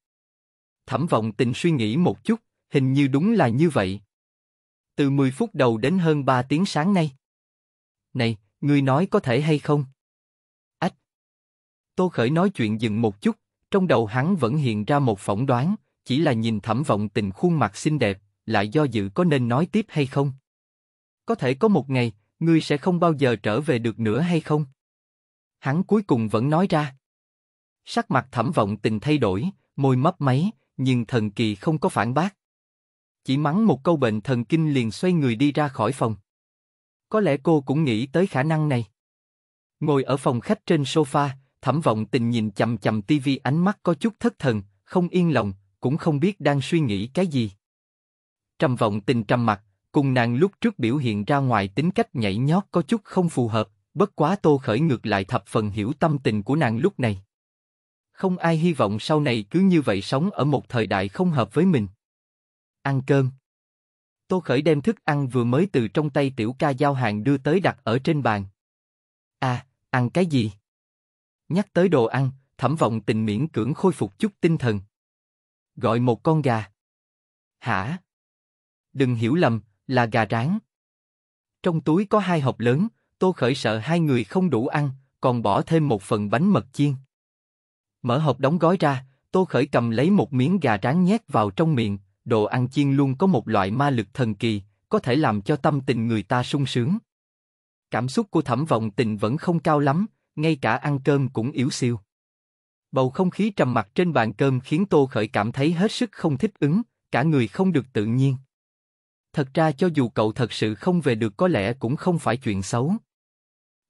Thẩm vọng tình suy nghĩ một chút, hình như đúng là như vậy. Từ 10 phút đầu đến hơn 3 tiếng sáng nay. Này, ngươi nói có thể hay không? Tô Khởi nói chuyện dừng một chút, trong đầu hắn vẫn hiện ra một phỏng đoán, chỉ là nhìn thẩm vọng tình khuôn mặt xinh đẹp, lại do dự có nên nói tiếp hay không. Có thể có một ngày, ngươi sẽ không bao giờ trở về được nữa hay không? Hắn cuối cùng vẫn nói ra. Sắc mặt thẩm vọng tình thay đổi, môi mấp máy, nhưng thần kỳ không có phản bác. Chỉ mắng một câu bệnh thần kinh liền xoay người đi ra khỏi phòng. Có lẽ cô cũng nghĩ tới khả năng này. Ngồi ở phòng khách trên sofa, Thẩm vọng tình nhìn chầm chầm tivi ánh mắt có chút thất thần, không yên lòng, cũng không biết đang suy nghĩ cái gì. Trầm vọng tình trầm mặt, cùng nàng lúc trước biểu hiện ra ngoài tính cách nhảy nhót có chút không phù hợp, bất quá tô khởi ngược lại thập phần hiểu tâm tình của nàng lúc này. Không ai hy vọng sau này cứ như vậy sống ở một thời đại không hợp với mình. Ăn cơm. Tô khởi đem thức ăn vừa mới từ trong tay tiểu ca giao hàng đưa tới đặt ở trên bàn. a à, ăn cái gì? Nhắc tới đồ ăn, thẩm vọng tình miễn cưỡng khôi phục chút tinh thần. Gọi một con gà. Hả? Đừng hiểu lầm, là gà rán. Trong túi có hai hộp lớn, tô khởi sợ hai người không đủ ăn, còn bỏ thêm một phần bánh mật chiên. Mở hộp đóng gói ra, tô khởi cầm lấy một miếng gà rán nhét vào trong miệng, đồ ăn chiên luôn có một loại ma lực thần kỳ, có thể làm cho tâm tình người ta sung sướng. Cảm xúc của thẩm vọng tình vẫn không cao lắm, ngay cả ăn cơm cũng yếu siêu. Bầu không khí trầm mặc trên bàn cơm khiến Tô Khởi cảm thấy hết sức không thích ứng, cả người không được tự nhiên. Thật ra cho dù cậu thật sự không về được có lẽ cũng không phải chuyện xấu.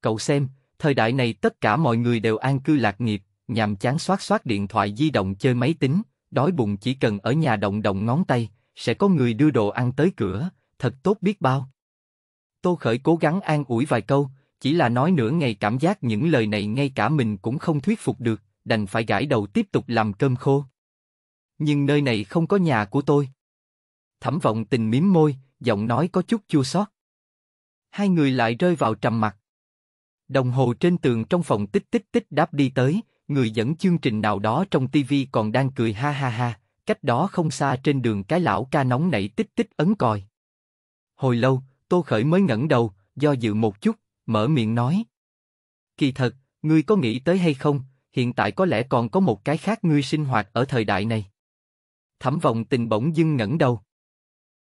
Cậu xem, thời đại này tất cả mọi người đều an cư lạc nghiệp, nhàm chán xoát xoát điện thoại di động chơi máy tính, đói bụng chỉ cần ở nhà động động ngón tay, sẽ có người đưa đồ ăn tới cửa, thật tốt biết bao. Tô Khởi cố gắng an ủi vài câu, chỉ là nói nửa ngày cảm giác những lời này ngay cả mình cũng không thuyết phục được, đành phải gãi đầu tiếp tục làm cơm khô. Nhưng nơi này không có nhà của tôi. Thẩm vọng tình miếm môi, giọng nói có chút chua xót. Hai người lại rơi vào trầm mặt Đồng hồ trên tường trong phòng tích tích tích đáp đi tới, người dẫn chương trình nào đó trong tivi còn đang cười ha ha ha, cách đó không xa trên đường cái lão ca nóng nảy tích tích ấn còi. Hồi lâu, Tô Khởi mới ngẩng đầu, do dự một chút, mở miệng nói. Kỳ thật, ngươi có nghĩ tới hay không, hiện tại có lẽ còn có một cái khác ngươi sinh hoạt ở thời đại này. Thẩm vọng tình bỗng dưng ngẩng đầu.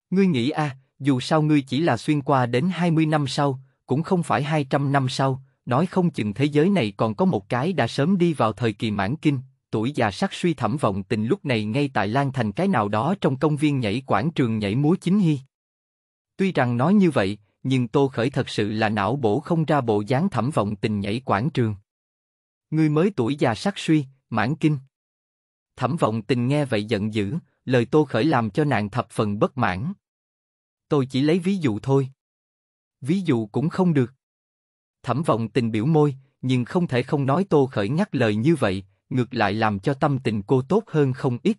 Ngươi nghĩ a, à, dù sao ngươi chỉ là xuyên qua đến 20 năm sau, cũng không phải 200 năm sau, nói không chừng thế giới này còn có một cái đã sớm đi vào thời kỳ mãn kinh, tuổi già sắc suy thẩm vọng tình lúc này ngay tại Lan Thành cái nào đó trong công viên nhảy quảng trường nhảy múa chính hy. Tuy rằng nói như vậy, nhưng Tô Khởi thật sự là não bổ không ra bộ dáng thẩm vọng tình nhảy quảng trường. Ngươi mới tuổi già sắc suy, mãn kinh. Thẩm vọng tình nghe vậy giận dữ, lời Tô Khởi làm cho nàng thập phần bất mãn. Tôi chỉ lấy ví dụ thôi. Ví dụ cũng không được. Thẩm vọng tình biểu môi, nhưng không thể không nói Tô Khởi ngắt lời như vậy, ngược lại làm cho tâm tình cô tốt hơn không ít.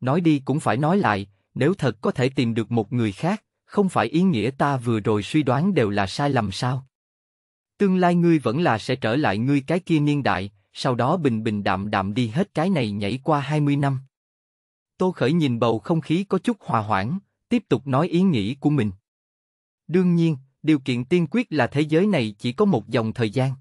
Nói đi cũng phải nói lại, nếu thật có thể tìm được một người khác, không phải ý nghĩa ta vừa rồi suy đoán đều là sai lầm sao? Tương lai ngươi vẫn là sẽ trở lại ngươi cái kia niên đại, sau đó bình bình đạm đạm đi hết cái này nhảy qua 20 năm. Tô Khởi nhìn bầu không khí có chút hòa hoãn, tiếp tục nói ý nghĩ của mình. Đương nhiên, điều kiện tiên quyết là thế giới này chỉ có một dòng thời gian.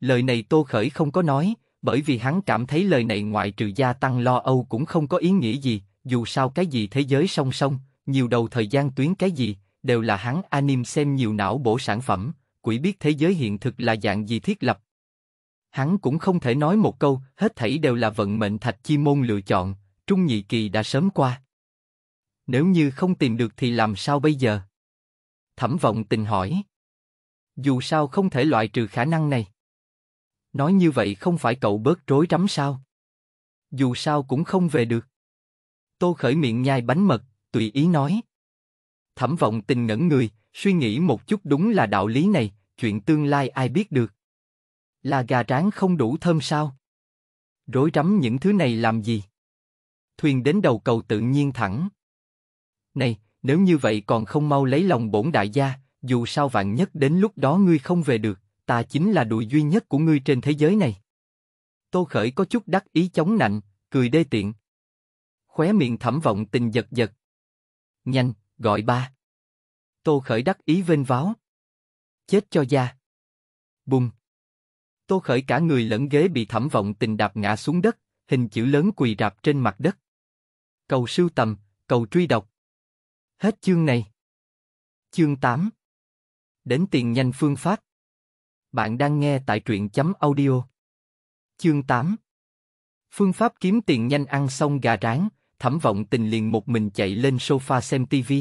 Lời này Tô Khởi không có nói, bởi vì hắn cảm thấy lời này ngoại trừ gia tăng lo âu cũng không có ý nghĩa gì, dù sao cái gì thế giới song song, nhiều đầu thời gian tuyến cái gì, đều là hắn anim xem nhiều não bổ sản phẩm, quỷ biết thế giới hiện thực là dạng gì thiết lập. Hắn cũng không thể nói một câu, hết thảy đều là vận mệnh thạch chi môn lựa chọn, trung nhị kỳ đã sớm qua. Nếu như không tìm được thì làm sao bây giờ? Thẩm vọng tình hỏi. Dù sao không thể loại trừ khả năng này. Nói như vậy không phải cậu bớt rối rắm sao? Dù sao cũng không về được. Tô khởi miệng nhai bánh mật, tùy ý nói. Thẩm vọng tình ngẩn người, suy nghĩ một chút đúng là đạo lý này, chuyện tương lai ai biết được. Là gà rán không đủ thơm sao? Rối rắm những thứ này làm gì? Thuyền đến đầu cầu tự nhiên thẳng. Này, nếu như vậy còn không mau lấy lòng bổn đại gia, dù sao vạn nhất đến lúc đó ngươi không về được, ta chính là đùi duy nhất của ngươi trên thế giới này. Tô Khởi có chút đắc ý chống nạnh, cười đê tiện. Khóe miệng thẩm vọng tình giật giật, Nhanh, gọi ba. Tô Khởi đắc ý vênh váo. Chết cho da. Bùng. Tô Khởi cả người lẫn ghế bị thẩm vọng tình đạp ngã xuống đất, hình chữ lớn quỳ rạp trên mặt đất. Cầu sưu tầm, cầu truy đọc. Hết chương này. Chương 8 Đến tiền nhanh phương pháp Bạn đang nghe tại truyện chấm audio Chương 8 Phương pháp kiếm tiền nhanh ăn xong gà ráng Thẩm Vọng Tình liền một mình chạy lên sofa xem TV.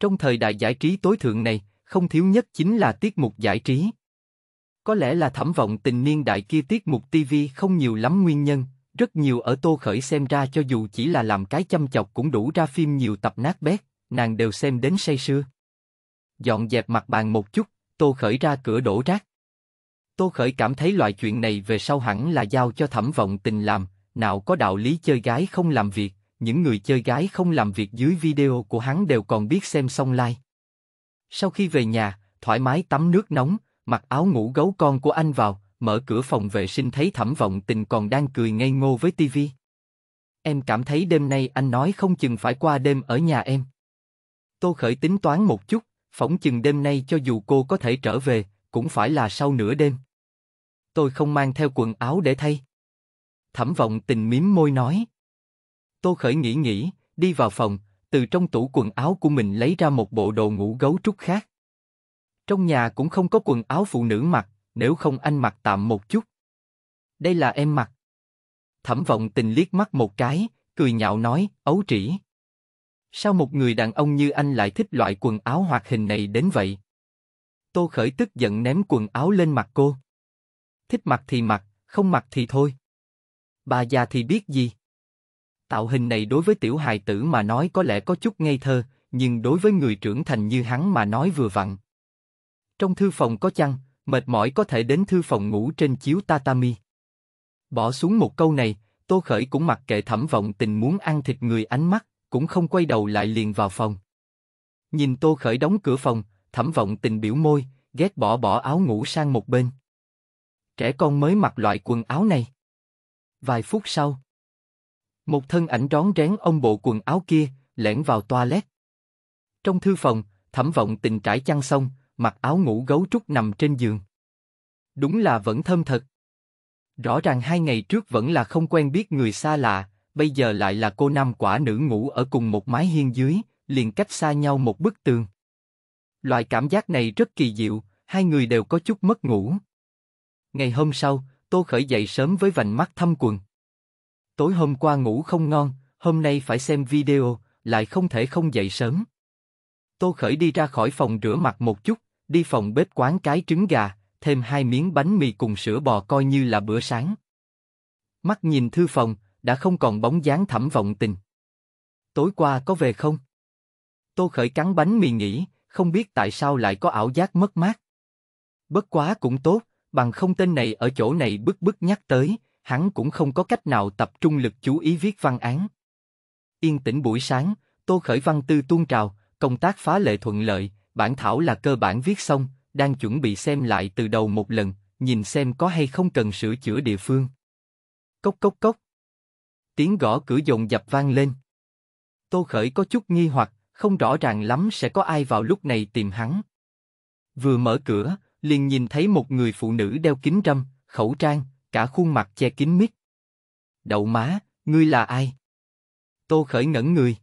Trong thời đại giải trí tối thượng này, không thiếu nhất chính là tiết mục giải trí. Có lẽ là Thẩm Vọng Tình niên đại kia tiết mục TV không nhiều lắm nguyên nhân, rất nhiều ở Tô Khởi xem ra cho dù chỉ là làm cái chăm chọc cũng đủ ra phim nhiều tập nát bét, nàng đều xem đến say sưa. Dọn dẹp mặt bàn một chút, Tô Khởi ra cửa đổ rác. Tô Khởi cảm thấy loại chuyện này về sau hẳn là giao cho Thẩm Vọng Tình làm, nào có đạo lý chơi gái không làm việc, những người chơi gái không làm việc dưới video của hắn đều còn biết xem xong like. Sau khi về nhà, thoải mái tắm nước nóng, mặc áo ngủ gấu con của anh vào, mở cửa phòng vệ sinh thấy thẩm vọng tình còn đang cười ngây ngô với tivi. Em cảm thấy đêm nay anh nói không chừng phải qua đêm ở nhà em. Tô Khởi tính toán một chút, phỏng chừng đêm nay cho dù cô có thể trở về, cũng phải là sau nửa đêm. Tôi không mang theo quần áo để thay thẩm vọng tình miếm môi nói. Tô Khởi nghĩ nghĩ, đi vào phòng, từ trong tủ quần áo của mình lấy ra một bộ đồ ngủ gấu trúc khác. Trong nhà cũng không có quần áo phụ nữ mặc, nếu không anh mặc tạm một chút. Đây là em mặc. Thẩm vọng tình liếc mắt một cái, cười nhạo nói, ấu trĩ. Sao một người đàn ông như anh lại thích loại quần áo hoạt hình này đến vậy? Tô Khởi tức giận ném quần áo lên mặt cô. Thích mặc thì mặc, không mặc thì thôi bà già thì biết gì? Tạo hình này đối với tiểu hài tử mà nói có lẽ có chút ngây thơ, nhưng đối với người trưởng thành như hắn mà nói vừa vặn. Trong thư phòng có chăn, mệt mỏi có thể đến thư phòng ngủ trên chiếu tatami. Bỏ xuống một câu này, Tô Khởi cũng mặc kệ thẩm vọng tình muốn ăn thịt người ánh mắt, cũng không quay đầu lại liền vào phòng. Nhìn Tô Khởi đóng cửa phòng, thẩm vọng tình biểu môi, ghét bỏ bỏ áo ngủ sang một bên. Trẻ con mới mặc loại quần áo này. Vài phút sau, một thân ảnh rón rén ông bộ quần áo kia, lẻn vào toilet. Trong thư phòng, thẩm vọng tình trải chăn xong, mặc áo ngủ gấu trúc nằm trên giường. Đúng là vẫn thơm thật. Rõ ràng hai ngày trước vẫn là không quen biết người xa lạ, bây giờ lại là cô nam quả nữ ngủ ở cùng một mái hiên dưới, liền cách xa nhau một bức tường. Loại cảm giác này rất kỳ diệu, hai người đều có chút mất ngủ. Ngày hôm sau, Tô Khởi dậy sớm với vành mắt thâm quần. Tối hôm qua ngủ không ngon, hôm nay phải xem video, lại không thể không dậy sớm. Tô Khởi đi ra khỏi phòng rửa mặt một chút, đi phòng bếp quán cái trứng gà, thêm hai miếng bánh mì cùng sữa bò coi như là bữa sáng. Mắt nhìn thư phòng, đã không còn bóng dáng thẩm vọng tình. Tối qua có về không? Tô Khởi cắn bánh mì nghĩ, không biết tại sao lại có ảo giác mất mát. Bất quá cũng tốt, bằng không tên này ở chỗ này bức bức nhắc tới, hắn cũng không có cách nào tập trung lực chú ý viết văn án. Yên tĩnh buổi sáng, Tô Khởi văn tư tuôn trào, công tác phá lệ thuận lợi, bản thảo là cơ bản viết xong, đang chuẩn bị xem lại từ đầu một lần, nhìn xem có hay không cần sửa chữa địa phương. Cốc cốc cốc. Tiếng gõ cửa dồn dập vang lên. Tô Khởi có chút nghi hoặc, không rõ ràng lắm sẽ có ai vào lúc này tìm hắn. Vừa mở cửa, liền nhìn thấy một người phụ nữ đeo kính râm, khẩu trang, cả khuôn mặt che kín mít. Đậu má, ngươi là ai? Tô Khởi ngẩn người.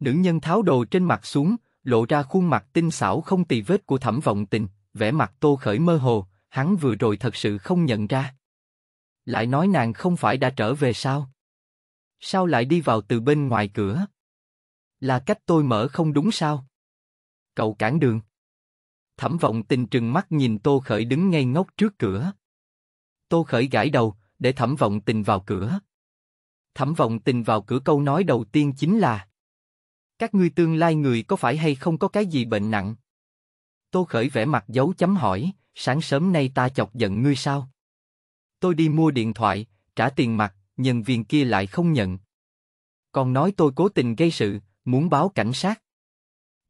Nữ nhân tháo đồ trên mặt xuống, lộ ra khuôn mặt tinh xảo không tì vết của thẩm vọng tình, vẻ mặt Tô Khởi mơ hồ, hắn vừa rồi thật sự không nhận ra. Lại nói nàng không phải đã trở về sao? Sao lại đi vào từ bên ngoài cửa? Là cách tôi mở không đúng sao? Cậu cản đường. Thẩm vọng tình trừng mắt nhìn Tô Khởi đứng ngay ngốc trước cửa. Tô Khởi gãi đầu, để thẩm vọng tình vào cửa. Thẩm vọng tình vào cửa câu nói đầu tiên chính là Các ngươi tương lai người có phải hay không có cái gì bệnh nặng? Tô Khởi vẽ mặt giấu chấm hỏi, sáng sớm nay ta chọc giận ngươi sao? Tôi đi mua điện thoại, trả tiền mặt, nhân viên kia lại không nhận. Còn nói tôi cố tình gây sự, muốn báo cảnh sát.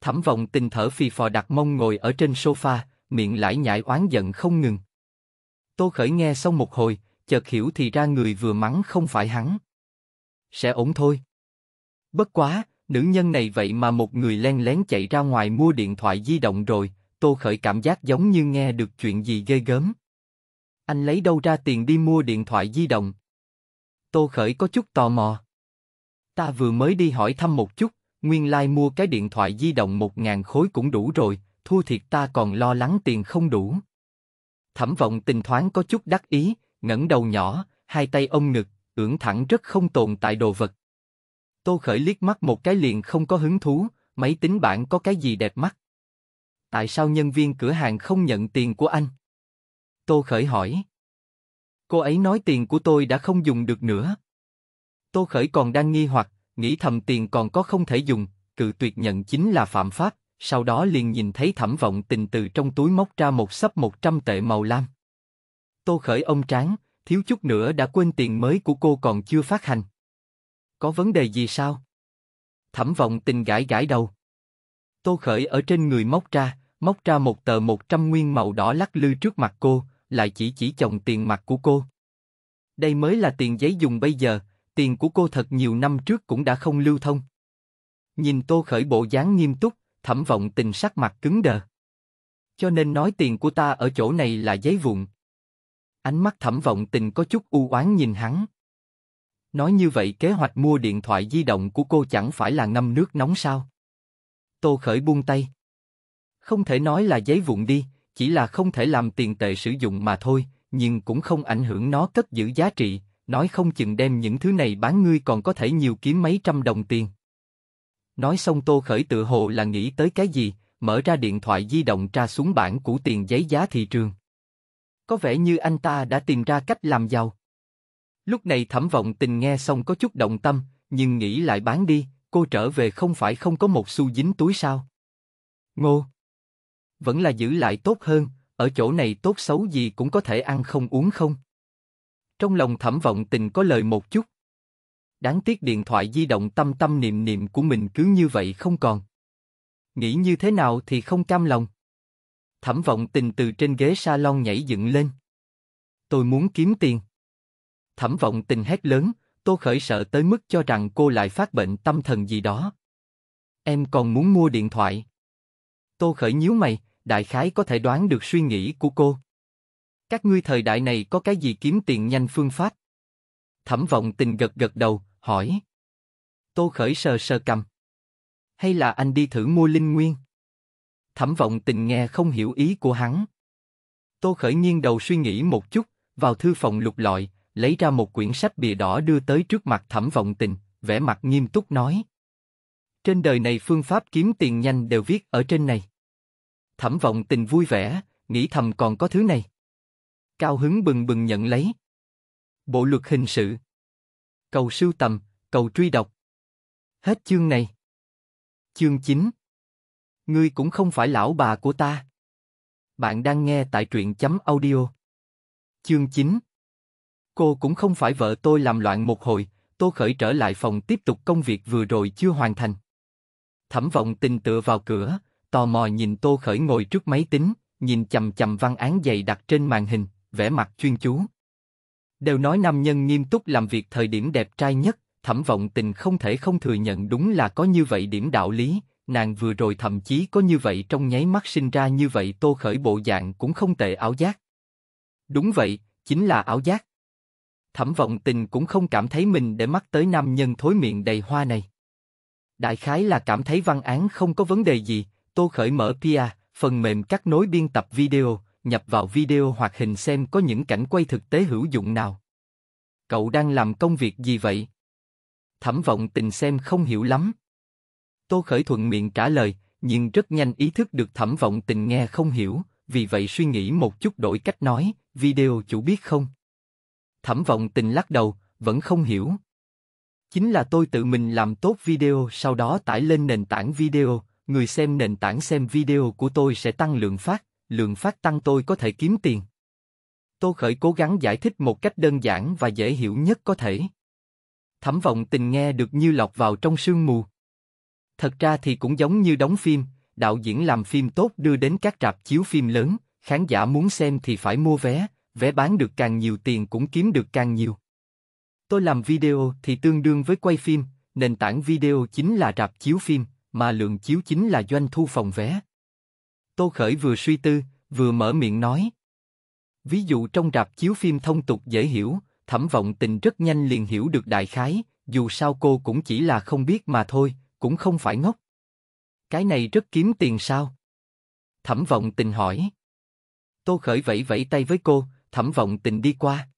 Thẩm vọng tình thở phì phò đặt mông ngồi ở trên sofa, miệng lại nhại oán giận không ngừng. Tô Khởi nghe xong một hồi, chợt hiểu thì ra người vừa mắng không phải hắn. Sẽ ổn thôi. Bất quá, nữ nhân này vậy mà một người len lén chạy ra ngoài mua điện thoại di động rồi, Tô Khởi cảm giác giống như nghe được chuyện gì ghê gớm. Anh lấy đâu ra tiền đi mua điện thoại di động? Tô Khởi có chút tò mò. Ta vừa mới đi hỏi thăm một chút, nguyên lai mua cái điện thoại di động một ngàn khối cũng đủ rồi, thua thiệt ta còn lo lắng tiền không đủ. Thẩm vọng tình thoáng có chút đắc ý, ngẩng đầu nhỏ, hai tay ôm ngực, ưỡn thẳng rất không tồn tại đồ vật. Tô Khởi liếc mắt một cái liền không có hứng thú, máy tính bạn có cái gì đẹp mắt? Tại sao nhân viên cửa hàng không nhận tiền của anh? Tô Khởi hỏi. Cô ấy nói tiền của tôi đã không dùng được nữa. Tô Khởi còn đang nghi hoặc, nghĩ thầm tiền còn có không thể dùng, cự tuyệt nhận chính là phạm pháp, sau đó liền nhìn thấy thẩm vọng tình từ trong túi móc ra một sấp 100 tệ màu lam. Tô khởi ông tráng, thiếu chút nữa đã quên tiền mới của cô còn chưa phát hành. Có vấn đề gì sao? Thẩm vọng tình gãi gãi đầu. Tô khởi ở trên người móc ra, móc ra một tờ 100 nguyên màu đỏ lắc lư trước mặt cô, lại chỉ chỉ chồng tiền mặt của cô. Đây mới là tiền giấy dùng bây giờ, tiền của cô thật nhiều năm trước cũng đã không lưu thông. Nhìn Tô Khởi bộ dáng nghiêm túc, thẩm vọng tình sắc mặt cứng đờ. Cho nên nói tiền của ta ở chỗ này là giấy vụn. Ánh mắt thẩm vọng tình có chút u oán nhìn hắn. Nói như vậy kế hoạch mua điện thoại di động của cô chẳng phải là ngâm nước nóng sao? Tô Khởi buông tay. Không thể nói là giấy vụn đi, chỉ là không thể làm tiền tệ sử dụng mà thôi, nhưng cũng không ảnh hưởng nó cất giữ giá trị, nói không chừng đem những thứ này bán ngươi còn có thể nhiều kiếm mấy trăm đồng tiền. Nói xong Tô Khởi tự hồ là nghĩ tới cái gì, mở ra điện thoại di động tra xuống bảng của tiền giấy giá thị trường. Có vẻ như anh ta đã tìm ra cách làm giàu. Lúc này thẩm vọng tình nghe xong có chút động tâm, nhưng nghĩ lại bán đi, cô trở về không phải không có một xu dính túi sao. Ngô! Vẫn là giữ lại tốt hơn, ở chỗ này tốt xấu gì cũng có thể ăn không uống không. Trong lòng thẩm vọng tình có lời một chút. Đáng tiếc điện thoại di động tâm tâm niệm niệm của mình cứ như vậy không còn. Nghĩ như thế nào thì không cam lòng. Thẩm vọng tình từ trên ghế salon nhảy dựng lên. Tôi muốn kiếm tiền. Thẩm vọng tình hét lớn, Tô Khởi sợ tới mức cho rằng cô lại phát bệnh tâm thần gì đó. Em còn muốn mua điện thoại. Tô Khởi nhíu mày, đại khái có thể đoán được suy nghĩ của cô. Các ngươi thời đại này có cái gì kiếm tiền nhanh phương pháp? Thẩm vọng tình gật gật đầu, hỏi. Tô khởi sờ sờ cầm. Hay là anh đi thử mua linh nguyên? Thẩm vọng tình nghe không hiểu ý của hắn. Tô khởi nghiêng đầu suy nghĩ một chút, vào thư phòng lục lọi, lấy ra một quyển sách bìa đỏ đưa tới trước mặt thẩm vọng tình, vẻ mặt nghiêm túc nói. Trên đời này phương pháp kiếm tiền nhanh đều viết ở trên này. Thẩm vọng tình vui vẻ, nghĩ thầm còn có thứ này cao hứng bừng bừng nhận lấy. Bộ luật hình sự. Cầu sưu tầm, cầu truy đọc. Hết chương này. Chương 9. Ngươi cũng không phải lão bà của ta. Bạn đang nghe tại truyện chấm audio. Chương 9. Cô cũng không phải vợ tôi làm loạn một hồi, tôi Khởi trở lại phòng tiếp tục công việc vừa rồi chưa hoàn thành. Thẩm vọng tình tựa vào cửa, tò mò nhìn tôi Khởi ngồi trước máy tính, nhìn chầm chầm văn án dày đặt trên màn hình vẻ mặt chuyên chú. Đều nói nam nhân nghiêm túc làm việc thời điểm đẹp trai nhất, thẩm vọng tình không thể không thừa nhận đúng là có như vậy điểm đạo lý, nàng vừa rồi thậm chí có như vậy trong nháy mắt sinh ra như vậy tô khởi bộ dạng cũng không tệ áo giác. Đúng vậy, chính là áo giác. Thẩm vọng tình cũng không cảm thấy mình để mắt tới nam nhân thối miệng đầy hoa này. Đại khái là cảm thấy văn án không có vấn đề gì, tô khởi mở PIA, phần mềm cắt nối biên tập video, nhập vào video hoặc hình xem có những cảnh quay thực tế hữu dụng nào. Cậu đang làm công việc gì vậy? Thẩm vọng tình xem không hiểu lắm. Tô Khởi thuận miệng trả lời, nhưng rất nhanh ý thức được thẩm vọng tình nghe không hiểu, vì vậy suy nghĩ một chút đổi cách nói, video chủ biết không? Thẩm vọng tình lắc đầu, vẫn không hiểu. Chính là tôi tự mình làm tốt video sau đó tải lên nền tảng video, người xem nền tảng xem video của tôi sẽ tăng lượng phát, lượng phát tăng tôi có thể kiếm tiền. Tô Khởi cố gắng giải thích một cách đơn giản và dễ hiểu nhất có thể. Thẩm vọng tình nghe được như lọc vào trong sương mù. Thật ra thì cũng giống như đóng phim, đạo diễn làm phim tốt đưa đến các rạp chiếu phim lớn, khán giả muốn xem thì phải mua vé, vé bán được càng nhiều tiền cũng kiếm được càng nhiều. Tôi làm video thì tương đương với quay phim, nền tảng video chính là rạp chiếu phim, mà lượng chiếu chính là doanh thu phòng vé, Tô Khởi vừa suy tư, vừa mở miệng nói. Ví dụ trong rạp chiếu phim thông tục dễ hiểu, thẩm vọng tình rất nhanh liền hiểu được đại khái, dù sao cô cũng chỉ là không biết mà thôi, cũng không phải ngốc. Cái này rất kiếm tiền sao? Thẩm vọng tình hỏi. Tô Khởi vẫy vẫy tay với cô, thẩm vọng tình đi qua.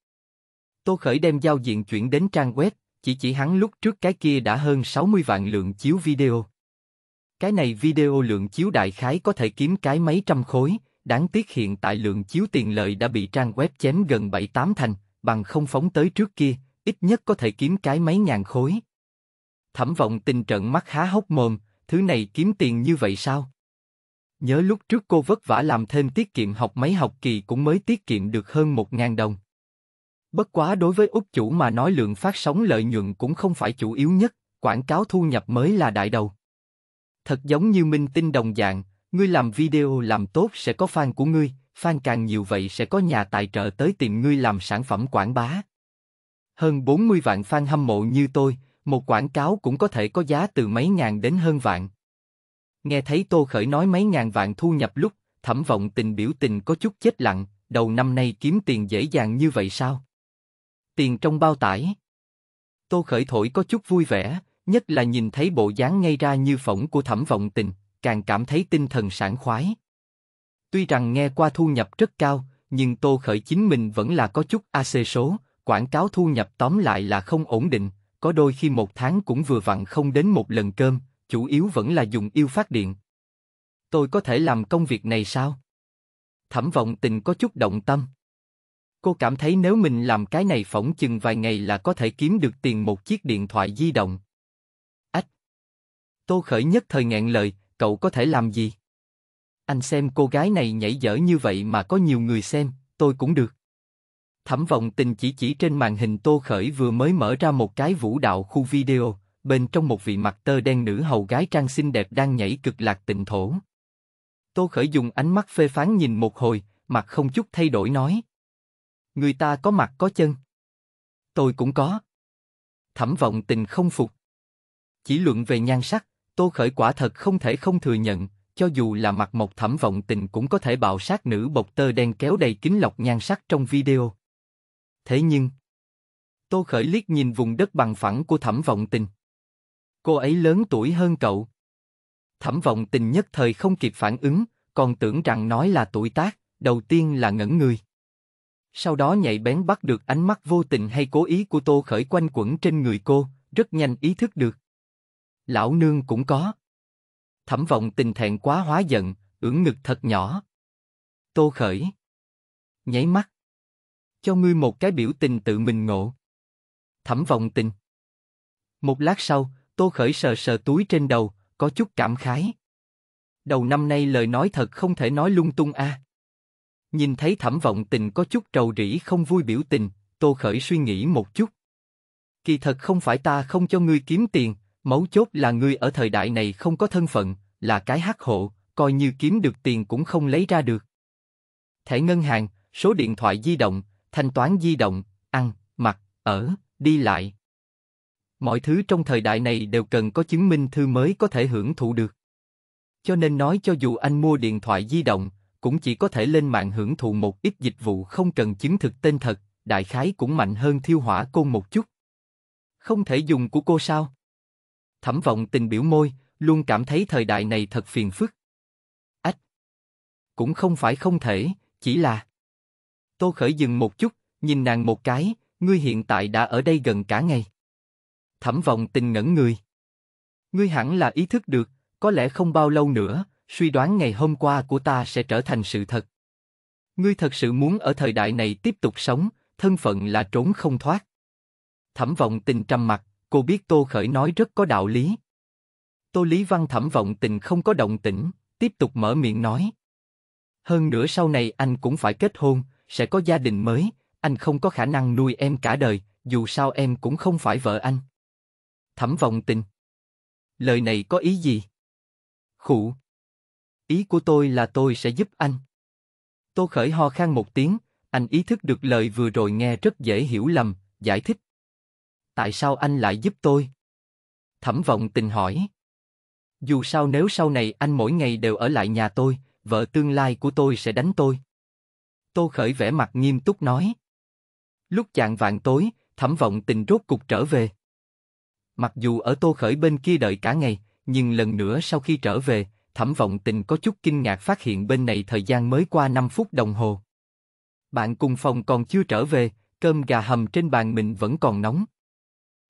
Tô Khởi đem giao diện chuyển đến trang web, chỉ chỉ hắn lúc trước cái kia đã hơn 60 vạn lượng chiếu video. Cái này video lượng chiếu đại khái có thể kiếm cái mấy trăm khối, đáng tiếc hiện tại lượng chiếu tiền lợi đã bị trang web chém gần 7-8 thành, bằng không phóng tới trước kia, ít nhất có thể kiếm cái mấy ngàn khối. Thẩm vọng tình trận mắt há hốc mồm, thứ này kiếm tiền như vậy sao? Nhớ lúc trước cô vất vả làm thêm tiết kiệm học mấy học kỳ cũng mới tiết kiệm được hơn 1.000 đồng. Bất quá đối với Úc chủ mà nói lượng phát sóng lợi nhuận cũng không phải chủ yếu nhất, quảng cáo thu nhập mới là đại đầu thật giống như minh tinh đồng dạng, ngươi làm video làm tốt sẽ có fan của ngươi, fan càng nhiều vậy sẽ có nhà tài trợ tới tìm ngươi làm sản phẩm quảng bá. Hơn 40 vạn fan hâm mộ như tôi, một quảng cáo cũng có thể có giá từ mấy ngàn đến hơn vạn. Nghe thấy Tô Khởi nói mấy ngàn vạn thu nhập lúc, thẩm vọng tình biểu tình có chút chết lặng, đầu năm nay kiếm tiền dễ dàng như vậy sao? Tiền trong bao tải. Tô Khởi thổi có chút vui vẻ, nhất là nhìn thấy bộ dáng ngay ra như phỏng của thẩm vọng tình, càng cảm thấy tinh thần sảng khoái. Tuy rằng nghe qua thu nhập rất cao, nhưng Tô Khởi chính mình vẫn là có chút AC số, quảng cáo thu nhập tóm lại là không ổn định, có đôi khi một tháng cũng vừa vặn không đến một lần cơm, chủ yếu vẫn là dùng yêu phát điện. Tôi có thể làm công việc này sao? Thẩm vọng tình có chút động tâm. Cô cảm thấy nếu mình làm cái này phỏng chừng vài ngày là có thể kiếm được tiền một chiếc điện thoại di động. Tô Khởi nhất thời ngẹn lời, cậu có thể làm gì? Anh xem cô gái này nhảy dở như vậy mà có nhiều người xem, tôi cũng được. Thẩm vọng tình chỉ chỉ trên màn hình Tô Khởi vừa mới mở ra một cái vũ đạo khu video, bên trong một vị mặt tơ đen nữ hầu gái trang xinh đẹp đang nhảy cực lạc tịnh thổ. Tô Khởi dùng ánh mắt phê phán nhìn một hồi, mặt không chút thay đổi nói. Người ta có mặt có chân. Tôi cũng có. Thẩm vọng tình không phục. Chỉ luận về nhan sắc, Tô Khởi quả thật không thể không thừa nhận, cho dù là mặt mộc thẩm vọng tình cũng có thể bạo sát nữ bộc tơ đen kéo đầy kính lọc nhan sắc trong video. Thế nhưng, Tô Khởi liếc nhìn vùng đất bằng phẳng của thẩm vọng tình. Cô ấy lớn tuổi hơn cậu. Thẩm vọng tình nhất thời không kịp phản ứng, còn tưởng rằng nói là tuổi tác, đầu tiên là ngẩn người. Sau đó nhạy bén bắt được ánh mắt vô tình hay cố ý của Tô Khởi quanh quẩn trên người cô, rất nhanh ý thức được lão nương cũng có. Thẩm vọng tình thẹn quá hóa giận, ưỡn ngực thật nhỏ. Tô khởi. Nháy mắt. Cho ngươi một cái biểu tình tự mình ngộ. Thẩm vọng tình. Một lát sau, tô khởi sờ sờ túi trên đầu, có chút cảm khái. Đầu năm nay lời nói thật không thể nói lung tung a. À. Nhìn thấy thẩm vọng tình có chút trầu rĩ không vui biểu tình, tô khởi suy nghĩ một chút. Kỳ thật không phải ta không cho ngươi kiếm tiền, Mấu chốt là ngươi ở thời đại này không có thân phận, là cái hắc hộ, coi như kiếm được tiền cũng không lấy ra được. Thẻ ngân hàng, số điện thoại di động, thanh toán di động, ăn, mặc, ở, đi lại. Mọi thứ trong thời đại này đều cần có chứng minh thư mới có thể hưởng thụ được. Cho nên nói cho dù anh mua điện thoại di động, cũng chỉ có thể lên mạng hưởng thụ một ít dịch vụ không cần chứng thực tên thật, đại khái cũng mạnh hơn thiêu hỏa côn một chút. Không thể dùng của cô sao? Thẩm vọng tình biểu môi, luôn cảm thấy thời đại này thật phiền phức. Ách! Cũng không phải không thể, chỉ là... Tô khởi dừng một chút, nhìn nàng một cái, ngươi hiện tại đã ở đây gần cả ngày. Thẩm vọng tình ngẩn người. Ngươi hẳn là ý thức được, có lẽ không bao lâu nữa, suy đoán ngày hôm qua của ta sẽ trở thành sự thật. Ngươi thật sự muốn ở thời đại này tiếp tục sống, thân phận là trốn không thoát. Thẩm vọng tình trầm mặt, Cô biết Tô Khởi nói rất có đạo lý. Tô Lý Văn thẩm vọng tình không có động tĩnh, tiếp tục mở miệng nói. Hơn nữa sau này anh cũng phải kết hôn, sẽ có gia đình mới, anh không có khả năng nuôi em cả đời, dù sao em cũng không phải vợ anh. Thẩm vọng tình. Lời này có ý gì? Khụ. Ý của tôi là tôi sẽ giúp anh. Tô Khởi ho khan một tiếng, anh ý thức được lời vừa rồi nghe rất dễ hiểu lầm, giải thích. Tại sao anh lại giúp tôi? Thẩm vọng tình hỏi. Dù sao nếu sau này anh mỗi ngày đều ở lại nhà tôi, vợ tương lai của tôi sẽ đánh tôi. Tô Khởi vẻ mặt nghiêm túc nói. Lúc chạng vạn tối, thẩm vọng tình rốt cục trở về. Mặc dù ở Tô Khởi bên kia đợi cả ngày, nhưng lần nữa sau khi trở về, thẩm vọng tình có chút kinh ngạc phát hiện bên này thời gian mới qua 5 phút đồng hồ. Bạn cùng phòng còn chưa trở về, cơm gà hầm trên bàn mình vẫn còn nóng.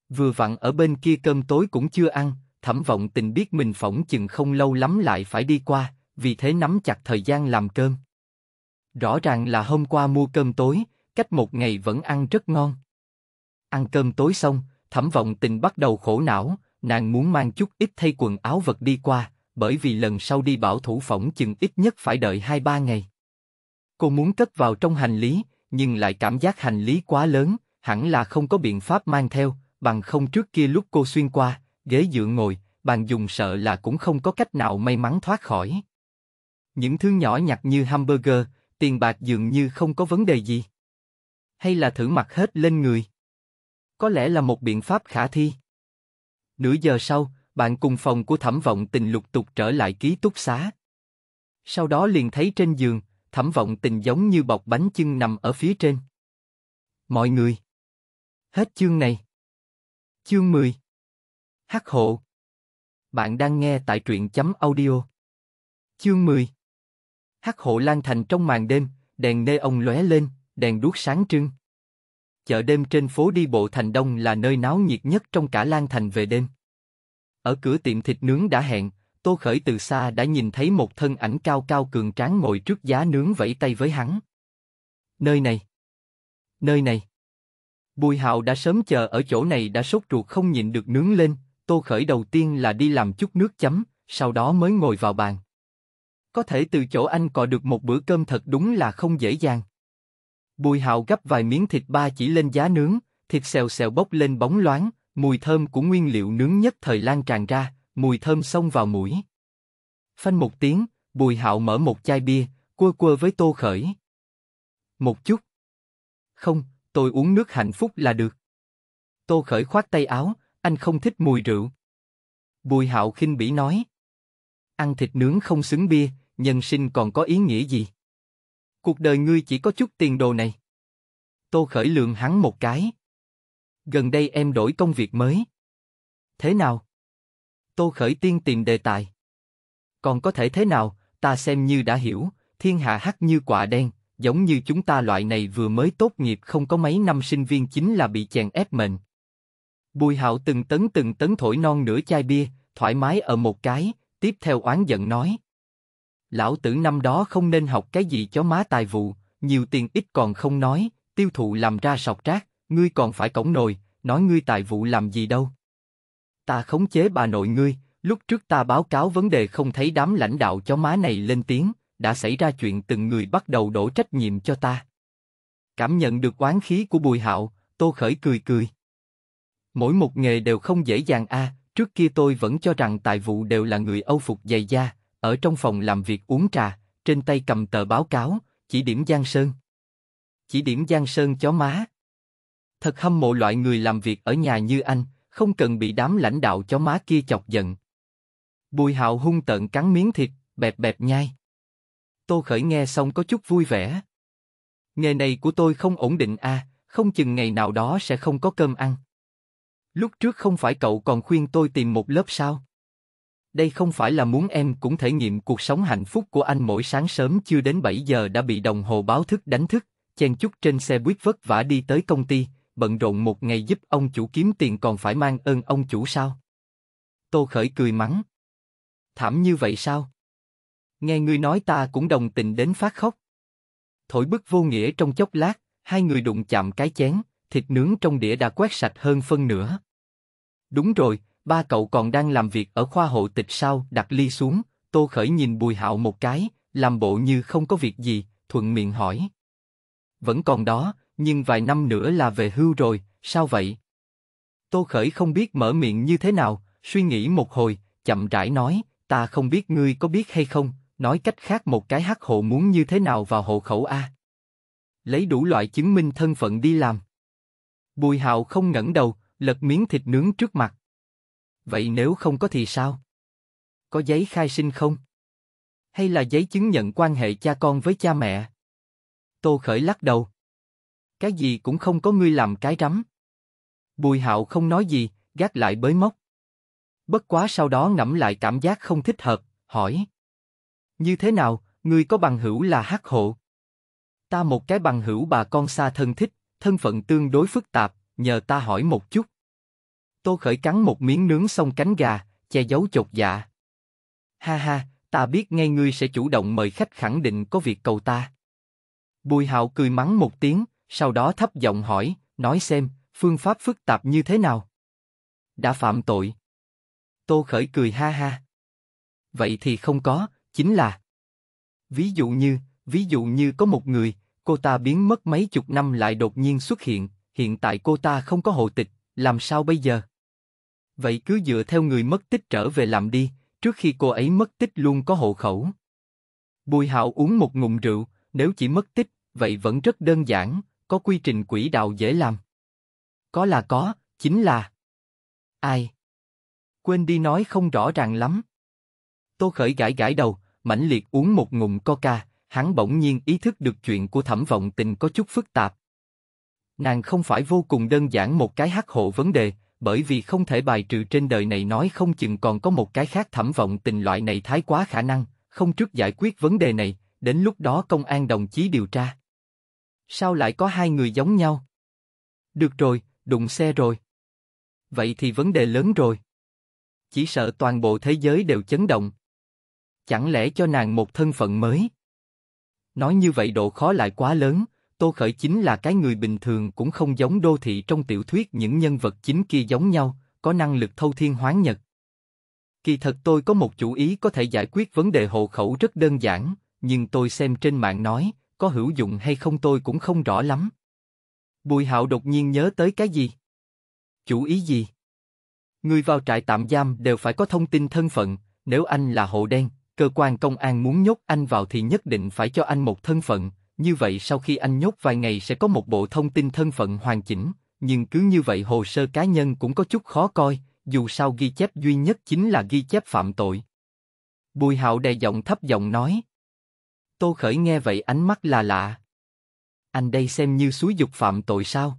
Vừa vặn ở bên kia cơm tối cũng chưa ăn, thẩm vọng tình biết mình phỏng chừng không lâu lắm lại phải đi qua, vì thế nắm chặt thời gian làm cơm. Rõ ràng là hôm qua mua cơm tối, cách một ngày vẫn ăn rất ngon. Ăn cơm tối xong, thẩm vọng tình bắt đầu khổ não, nàng muốn mang chút ít thay quần áo vật đi qua, bởi vì lần sau đi bảo thủ phỏng chừng ít nhất phải đợi 2-3 ngày. Cô muốn cất vào trong hành lý, nhưng lại cảm giác hành lý quá lớn, hẳn là không có biện pháp mang theo, bằng không trước kia lúc cô xuyên qua, ghế dựa ngồi, bàn dùng sợ là cũng không có cách nào may mắn thoát khỏi. Những thứ nhỏ nhặt như hamburger, tiền bạc dường như không có vấn đề gì. Hay là thử mặc hết lên người. Có lẽ là một biện pháp khả thi. Nửa giờ sau, bạn cùng phòng của thẩm vọng tình lục tục trở lại ký túc xá. Sau đó liền thấy trên giường, thẩm vọng tình giống như bọc bánh chưng nằm ở phía trên. Mọi người. Hết chương này. Chương 10 Hắc hộ Bạn đang nghe tại truyện chấm audio Chương 10 Hắc hộ lan thành trong màn đêm, đèn nê ông lóe lên, đèn đuốc sáng trưng. Chợ đêm trên phố đi bộ thành đông là nơi náo nhiệt nhất trong cả lan thành về đêm. Ở cửa tiệm thịt nướng đã hẹn, Tô Khởi từ xa đã nhìn thấy một thân ảnh cao cao cường tráng ngồi trước giá nướng vẫy tay với hắn. Nơi này. Nơi này. Bùi Hạo đã sớm chờ ở chỗ này đã sốt ruột không nhịn được nướng lên, Tô Khởi đầu tiên là đi làm chút nước chấm, sau đó mới ngồi vào bàn. Có thể từ chỗ anh cò được một bữa cơm thật đúng là không dễ dàng. Bùi Hạo gấp vài miếng thịt ba chỉ lên giá nướng, thịt xèo xèo bốc lên bóng loáng, mùi thơm của nguyên liệu nướng nhất thời lan tràn ra, mùi thơm xông vào mũi. Phanh một tiếng, Bùi Hạo mở một chai bia, quơ quơ với Tô Khởi. Một chút. Không, tôi uống nước hạnh phúc là được. Tô Khởi khoát tay áo, anh không thích mùi rượu. Bùi Hạo khinh bỉ nói. Ăn thịt nướng không xứng bia, nhân sinh còn có ý nghĩa gì? Cuộc đời ngươi chỉ có chút tiền đồ này. Tô Khởi lường hắn một cái. Gần đây em đổi công việc mới. Thế nào? Tô Khởi tiên tìm đề tài. Còn có thể thế nào, ta xem như đã hiểu, thiên hạ hắc như quả đen, giống như chúng ta loại này vừa mới tốt nghiệp không có mấy năm sinh viên chính là bị chèn ép mình. Bùi hạo từng tấn từng tấn thổi non nửa chai bia, thoải mái ở một cái, tiếp theo oán giận nói. Lão tử năm đó không nên học cái gì cho má tài vụ, nhiều tiền ít còn không nói, tiêu thụ làm ra sọc rác, ngươi còn phải cổng nồi, nói ngươi tài vụ làm gì đâu. Ta khống chế bà nội ngươi, lúc trước ta báo cáo vấn đề không thấy đám lãnh đạo chó má này lên tiếng đã xảy ra chuyện từng người bắt đầu đổ trách nhiệm cho ta. Cảm nhận được oán khí của Bùi Hạo, Tô Khởi cười cười. Mỗi một nghề đều không dễ dàng a, à, trước kia tôi vẫn cho rằng tài vụ đều là người Âu phục dày da, ở trong phòng làm việc uống trà, trên tay cầm tờ báo cáo, chỉ điểm Giang Sơn. Chỉ điểm Giang Sơn chó má. Thật hâm mộ loại người làm việc ở nhà như anh, không cần bị đám lãnh đạo chó má kia chọc giận. Bùi Hạo hung tợn cắn miếng thịt, bẹp bẹp nhai. Tô Khởi nghe xong có chút vui vẻ. Nghề này của tôi không ổn định à, không chừng ngày nào đó sẽ không có cơm ăn. Lúc trước không phải cậu còn khuyên tôi tìm một lớp sao? Đây không phải là muốn em cũng thể nghiệm cuộc sống hạnh phúc của anh mỗi sáng sớm chưa đến 7 giờ đã bị đồng hồ báo thức đánh thức, chen chút trên xe buýt vất vả đi tới công ty, bận rộn một ngày giúp ông chủ kiếm tiền còn phải mang ơn ông chủ sao? Tô Khởi cười mắng. Thảm như vậy sao? Nghe ngươi nói ta cũng đồng tình đến phát khóc. Thổi bức vô nghĩa trong chốc lát, hai người đụng chạm cái chén, thịt nướng trong đĩa đã quét sạch hơn phân nửa. Đúng rồi, ba cậu còn đang làm việc ở khoa hộ tịch sau. Đặt ly xuống, Tô Khởi nhìn Bùi Hạo một cái, làm bộ như không có việc gì, thuận miệng hỏi. Vẫn còn đó, nhưng vài năm nữa là về hưu rồi, sao vậy? Tô Khởi không biết mở miệng như thế nào, suy nghĩ một hồi, chậm rãi nói, ta không biết ngươi có biết hay không, Nói cách khác một cái hắc hộ muốn như thế nào vào hộ khẩu A. Lấy đủ loại chứng minh thân phận đi làm. Bùi hạo không ngẩng đầu, lật miếng thịt nướng trước mặt. Vậy nếu không có thì sao? Có giấy khai sinh không? Hay là giấy chứng nhận quan hệ cha con với cha mẹ? Tô Khởi lắc đầu. Cái gì cũng không có ngươi làm cái rắm. Bùi hạo không nói gì, gác lại bới móc. Bất quá sau đó ngẫm lại cảm giác không thích hợp, hỏi. Như thế nào, ngươi có bằng hữu là hắc hộ? Ta một cái bằng hữu bà con xa thân thích, thân phận tương đối phức tạp, nhờ ta hỏi một chút. Tô Khởi cắn một miếng nướng xong cánh gà, che giấu chột dạ. Ha ha, ta biết ngay ngươi sẽ chủ động mời khách khẳng định có việc cầu ta. Bùi Hạo cười mắng một tiếng, sau đó thấp giọng hỏi, nói xem, phương pháp phức tạp như thế nào? Đã phạm tội. Tô Khởi cười ha ha. Vậy thì không có, chính là ví dụ như ví dụ như có một người cô ta biến mất mấy chục năm lại đột nhiên xuất hiện hiện tại cô ta không có hộ tịch làm sao bây giờ vậy cứ dựa theo người mất tích trở về làm đi trước khi cô ấy mất tích luôn có hộ khẩu bùi hạo uống một ngụm rượu nếu chỉ mất tích vậy vẫn rất đơn giản có quy trình quỹ đạo dễ làm có là có chính là ai quên đi nói không rõ ràng lắm tô khởi gãi gãi đầu mãnh liệt uống một ngụm coca, hắn bỗng nhiên ý thức được chuyện của thẩm vọng tình có chút phức tạp. Nàng không phải vô cùng đơn giản một cái hắc hộ vấn đề, bởi vì không thể bài trừ trên đời này nói không chừng còn có một cái khác thẩm vọng tình loại này thái quá khả năng, không trước giải quyết vấn đề này, đến lúc đó công an đồng chí điều tra. Sao lại có hai người giống nhau? Được rồi, đụng xe rồi. Vậy thì vấn đề lớn rồi. Chỉ sợ toàn bộ thế giới đều chấn động. Chẳng lẽ cho nàng một thân phận mới? Nói như vậy độ khó lại quá lớn, Tô Khởi chính là cái người bình thường cũng không giống đô thị trong tiểu thuyết những nhân vật chính kia giống nhau, có năng lực thâu thiên hoán nhật. Kỳ thật tôi có một chủ ý có thể giải quyết vấn đề hộ khẩu rất đơn giản, nhưng tôi xem trên mạng nói, có hữu dụng hay không tôi cũng không rõ lắm. Bùi Hạo đột nhiên nhớ tới cái gì? Chủ ý gì? Người vào trại tạm giam đều phải có thông tin thân phận, nếu anh là hộ đen, cơ quan công an muốn nhốt anh vào thì nhất định phải cho anh một thân phận, như vậy sau khi anh nhốt vài ngày sẽ có một bộ thông tin thân phận hoàn chỉnh, nhưng cứ như vậy hồ sơ cá nhân cũng có chút khó coi, dù sao ghi chép duy nhất chính là ghi chép phạm tội. Bùi Hạo đè giọng thấp giọng nói. Tô Khởi nghe vậy ánh mắt là lạ. Anh đây xem như suối dục phạm tội sao?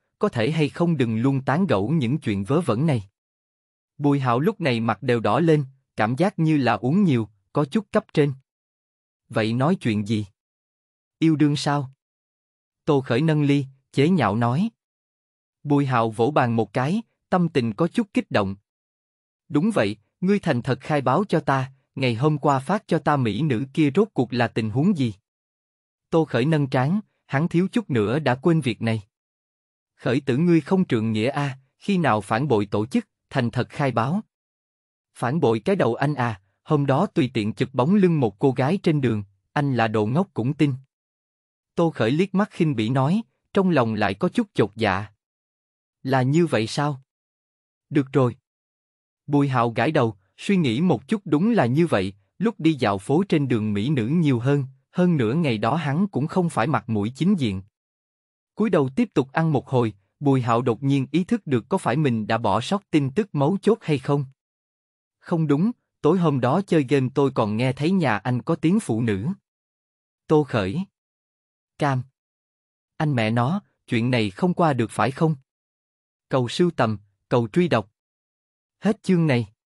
có thể hay không đừng luôn tán gẫu những chuyện vớ vẩn này. Bùi Hạo lúc này mặt đều đỏ lên, cảm giác như là uống nhiều, có chút cấp trên. Vậy nói chuyện gì? Yêu đương sao? Tô Khởi nâng ly, chế nhạo nói. Bùi Hạo vỗ bàn một cái, tâm tình có chút kích động. Đúng vậy, ngươi thành thật khai báo cho ta, ngày hôm qua phát cho ta mỹ nữ kia rốt cuộc là tình huống gì? Tô Khởi nâng trán, hắn thiếu chút nữa đã quên việc này. Khởi tử ngươi không trượng nghĩa a, khi nào phản bội tổ chức, thành thật khai báo. Phản bội cái đầu anh à, hôm đó tùy tiện chụp bóng lưng một cô gái trên đường, anh là đồ ngốc cũng tin. Tô Khởi liếc mắt khinh bỉ nói, trong lòng lại có chút chột dạ. Là như vậy sao? Được rồi. Bùi hào gãi đầu, suy nghĩ một chút đúng là như vậy, lúc đi dạo phố trên đường mỹ nữ nhiều hơn, hơn nữa ngày đó hắn cũng không phải mặt mũi chính diện cúi đầu tiếp tục ăn một hồi, Bùi Hạo đột nhiên ý thức được có phải mình đã bỏ sót tin tức mấu chốt hay không. Không đúng, tối hôm đó chơi game tôi còn nghe thấy nhà anh có tiếng phụ nữ. Tô Khởi. Cam. Anh mẹ nó, chuyện này không qua được phải không? Cầu sưu tầm, cầu truy đọc. Hết chương này.